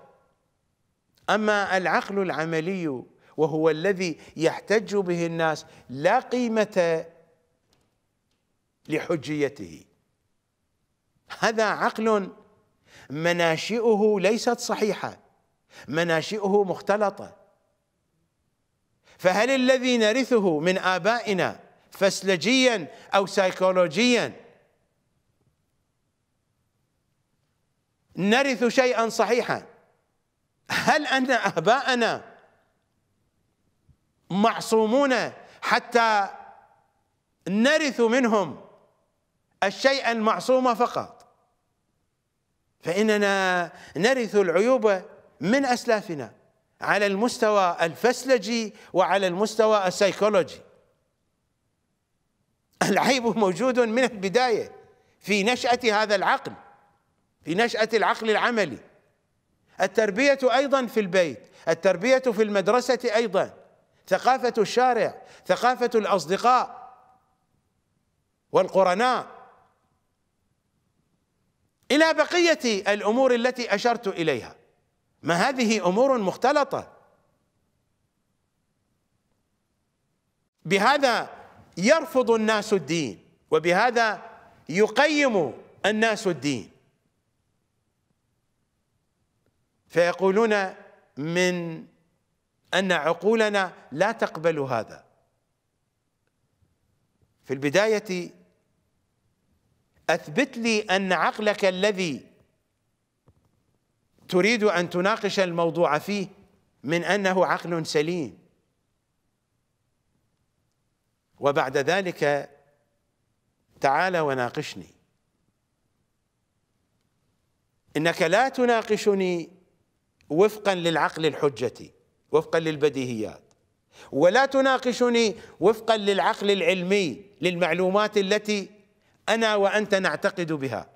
أما العقل العملي وهو الذي يحتج به الناس لا قيمة لحجيته هذا عقل مناشئه ليست صحيحه مناشئه مختلطه فهل الذي نرثه من ابائنا فسلجيا او سيكولوجيا نرث شيئا صحيحا هل ان اباءنا معصومون حتى نرث منهم الشيء المعصوم فقط فإننا نرث العيوب من أسلافنا على المستوى الفسلجي وعلى المستوى السيكولوجي العيب موجود من البداية في نشأة هذا العقل في نشأة العقل العملي التربية أيضا في البيت التربية في المدرسة أيضا ثقافة الشارع ثقافة الأصدقاء والقرناء إلى بقية الأمور التي أشرت إليها ما هذه أمور مختلطة بهذا يرفض الناس الدين وبهذا يقيم الناس الدين فيقولون من أن عقولنا لا تقبل هذا في البداية اثبت لي ان عقلك الذي تريد ان تناقش الموضوع فيه من انه عقل سليم وبعد ذلك تعال وناقشني انك لا تناقشني وفقا للعقل الحجه وفقا للبديهيات ولا تناقشني وفقا للعقل العلمي للمعلومات التي انا وانت نعتقد بها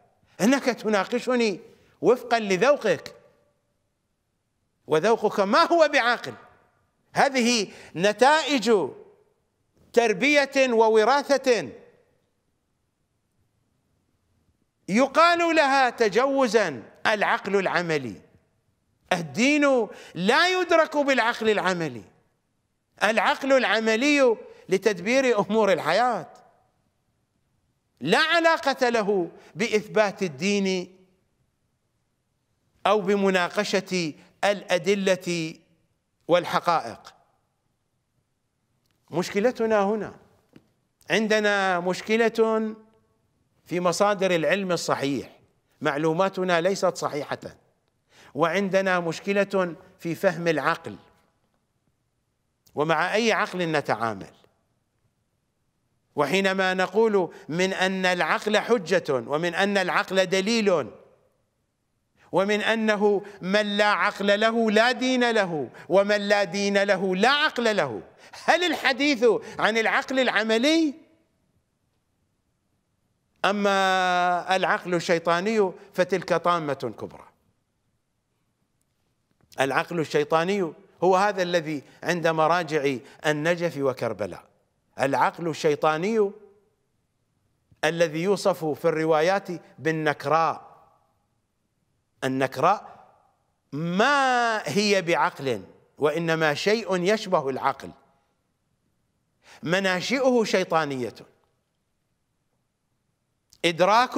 انك تناقشني وفقا لذوقك وذوقك ما هو بعاقل هذه نتائج تربيه ووراثه يقال لها تجوزا العقل العملي الدين لا يدرك بالعقل العملي العقل العملي لتدبير امور الحياه لا علاقة له بإثبات الدين أو بمناقشة الأدلة والحقائق مشكلتنا هنا عندنا مشكلة في مصادر العلم الصحيح معلوماتنا ليست صحيحة وعندنا مشكلة في فهم العقل ومع أي عقل نتعامل وحينما نقول من ان العقل حجه ومن ان العقل دليل ومن انه من لا عقل له لا دين له ومن لا دين له لا عقل له هل الحديث عن العقل العملي اما العقل الشيطاني فتلك طامه كبرى العقل الشيطاني هو هذا الذي عند مراجع النجف وكربلاء العقل الشيطاني الذي يوصف في الروايات بالنكراء النكراء ما هي بعقل وانما شيء يشبه العقل مناشئه شيطانيه ادراك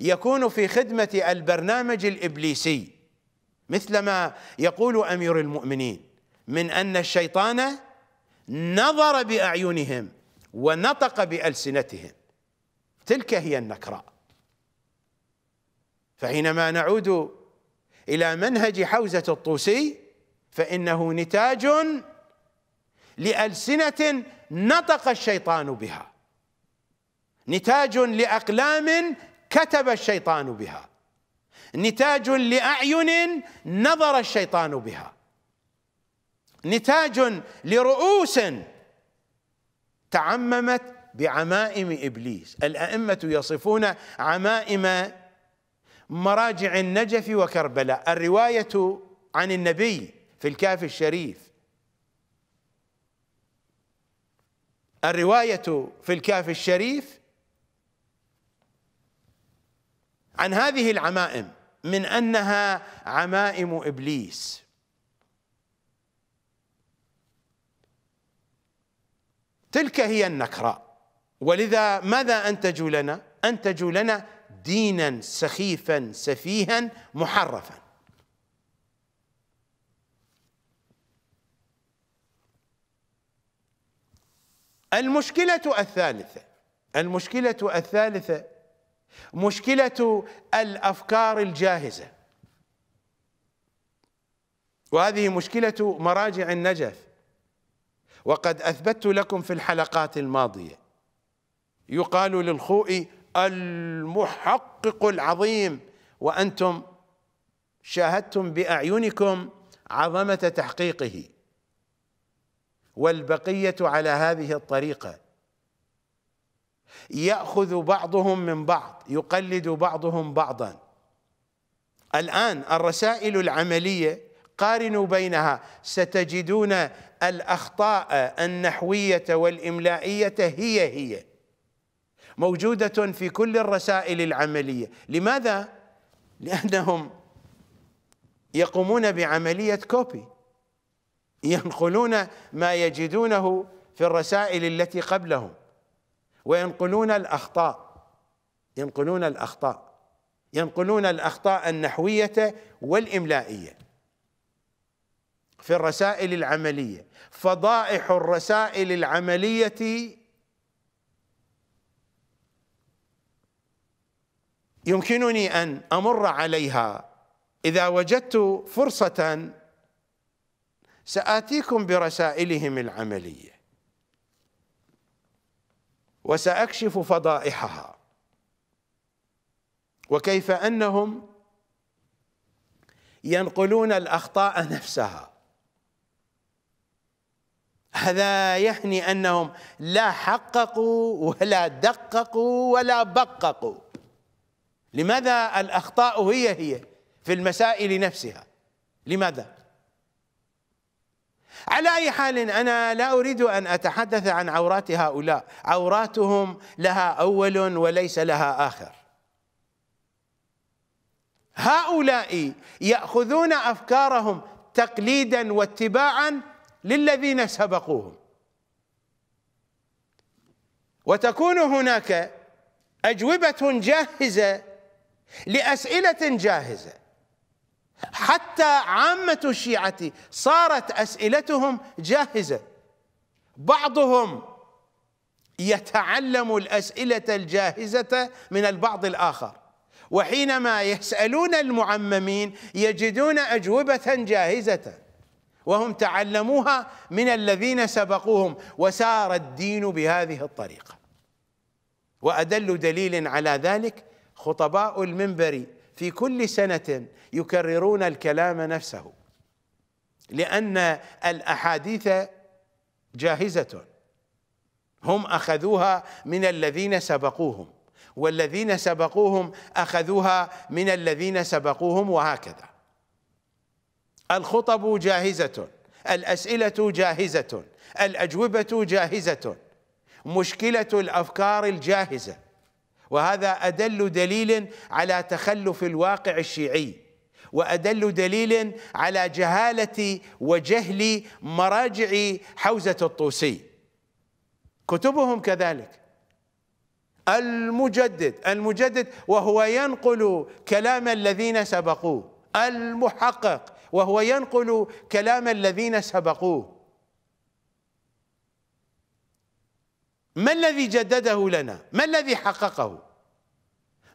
يكون في خدمه البرنامج الابليسي مثلما يقول امير المؤمنين من ان الشيطان نظر باعينهم ونطق بالسنتهم تلك هي النكراء فحينما نعود الى منهج حوزه الطوسي فانه نتاج لالسنه نطق الشيطان بها نتاج لاقلام كتب الشيطان بها نتاج لاعين نظر الشيطان بها نتاج لرؤوس تعممت بعمائم ابليس، الائمه يصفون عمائم مراجع النجف وكربلاء، الروايه عن النبي في الكافي الشريف الروايه في الكافي الشريف عن هذه العمائم من انها عمائم ابليس تلك هي النكرة ولذا ماذا أنتجوا لنا أنتجوا لنا دينا سخيفا سفيها محرفا المشكلة الثالثة المشكلة الثالثة مشكلة الأفكار الجاهزة وهذه مشكلة مراجع النجف وقد أثبتت لكم في الحلقات الماضية يقال للخوئي المحقق العظيم وأنتم شاهدتم بأعينكم عظمة تحقيقه والبقية على هذه الطريقة يأخذ بعضهم من بعض يقلد بعضهم بعضا الآن الرسائل العملية قارنوا بينها ستجدون الأخطاء النحوية والإملائية هي هي موجودة في كل الرسائل العملية لماذا؟ لأنهم يقومون بعملية كوبي ينقلون ما يجدونه في الرسائل التي قبلهم وينقلون الأخطاء ينقلون الأخطاء ينقلون الأخطاء النحوية والإملائية في الرسائل العمليه فضائح الرسائل العمليه يمكنني ان امر عليها اذا وجدت فرصه ساتيكم برسائلهم العمليه وساكشف فضائحها وكيف انهم ينقلون الاخطاء نفسها هذا يعني انهم لا حققوا ولا دققوا ولا بققوا لماذا الاخطاء هي هي في المسائل نفسها لماذا على اي حال انا لا اريد ان اتحدث عن عورات هؤلاء عوراتهم لها اول وليس لها اخر هؤلاء ياخذون افكارهم تقليدا واتباعا للذين سبقوهم وتكون هناك اجوبه جاهزه لاسئله جاهزه حتى عامه الشيعه صارت اسئلتهم جاهزه بعضهم يتعلم الاسئله الجاهزه من البعض الاخر وحينما يسالون المعممين يجدون اجوبه جاهزه وهم تعلموها من الذين سبقوهم وسار الدين بهذه الطريقه وادل دليل على ذلك خطباء المنبر في كل سنه يكررون الكلام نفسه لان الاحاديث جاهزه هم اخذوها من الذين سبقوهم والذين سبقوهم اخذوها من الذين سبقوهم وهكذا الخطب جاهزة الأسئلة جاهزة الأجوبة جاهزة مشكلة الأفكار الجاهزة وهذا أدل دليل على تخلف الواقع الشيعي وأدل دليل على جهالة وجهل مراجع حوزة الطوسي كتبهم كذلك المجدد المجدد وهو ينقل كلام الذين سبقوه المحقق وهو ينقل كلام الذين سبقوه ما الذي جدده لنا ما الذي حققه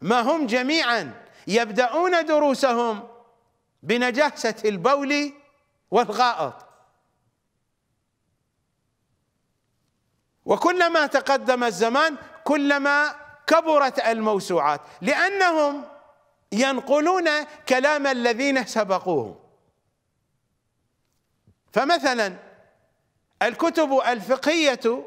ما هم جميعا يبدأون دروسهم بنجاسة البول والغائط وكلما تقدم الزمان كلما كبرت الموسوعات لأنهم ينقلون كلام الذين سبقوهم فمثلا الكتب الفقهية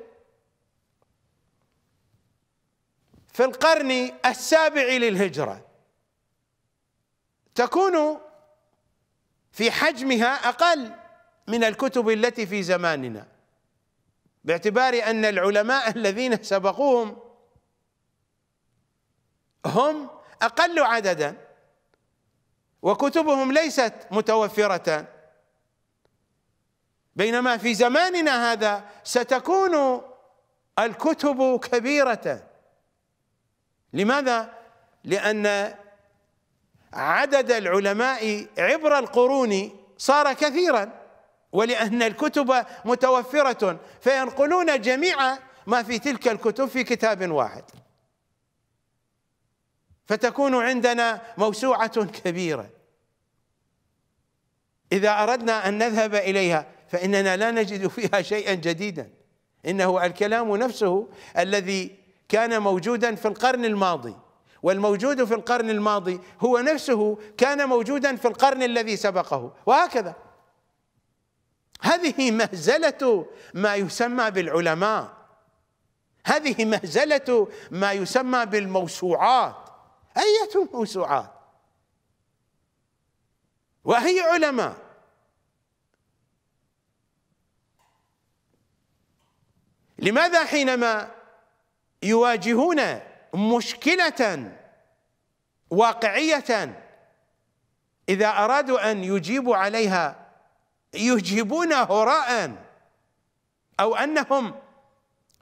في القرن السابع للهجرة تكون في حجمها أقل من الكتب التي في زماننا باعتبار أن العلماء الذين سبقوهم هم أقل عددا وكتبهم ليست متوفرة بينما في زماننا هذا ستكون الكتب كبيرة لماذا؟ لأن عدد العلماء عبر القرون صار كثيرا ولأن الكتب متوفرة فينقلون جميع ما في تلك الكتب في كتاب واحد فتكون عندنا موسوعة كبيرة إذا أردنا أن نذهب إليها فإننا لا نجد فيها شيئا جديدا إنه الكلام نفسه الذي كان موجودا في القرن الماضي والموجود في القرن الماضي هو نفسه كان موجودا في القرن الذي سبقه وهكذا هذه مهزلة ما يسمى بالعلماء هذه مهزلة ما يسمى بالموسوعات أية موسوعات وهي علماء لماذا حينما يواجهون مشكلة واقعية إذا أرادوا أن يجيبوا عليها يجيبون هراء أو أنهم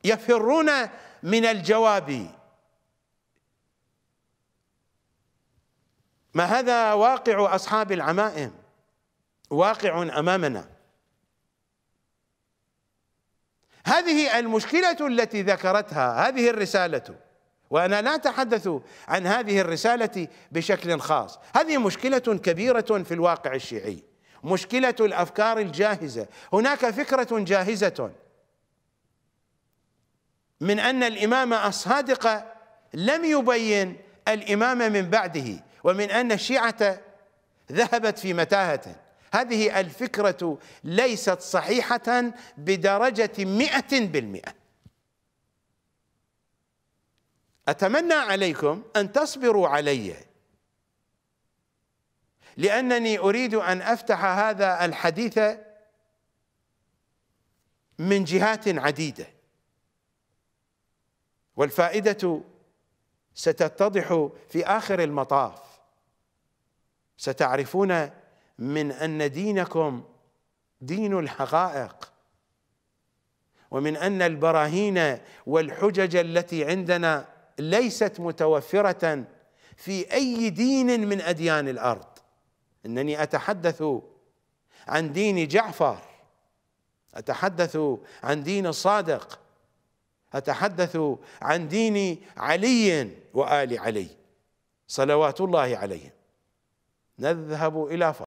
يفرون من الجواب ما هذا واقع أصحاب العمائم واقع أمامنا هذه المشكلة التي ذكرتها هذه الرسالة وأنا لا أتحدث عن هذه الرسالة بشكل خاص هذه مشكلة كبيرة في الواقع الشيعي مشكلة الأفكار الجاهزة هناك فكرة جاهزة من أن الإمام الصادق لم يبين الإمام من بعده ومن أن الشيعة ذهبت في متاهة هذه الفكرة ليست صحيحة بدرجة مئة بالمئة أتمنى عليكم أن تصبروا علي لأنني أريد أن أفتح هذا الحديث من جهات عديدة والفائدة ستتضح في آخر المطاف ستعرفون من ان دينكم دين الحقائق ومن ان البراهين والحجج التي عندنا ليست متوفره في اي دين من اديان الارض انني اتحدث عن دين جعفر اتحدث عن دين الصادق اتحدث عن دين علي وال علي صلوات الله عليهم نذهب الى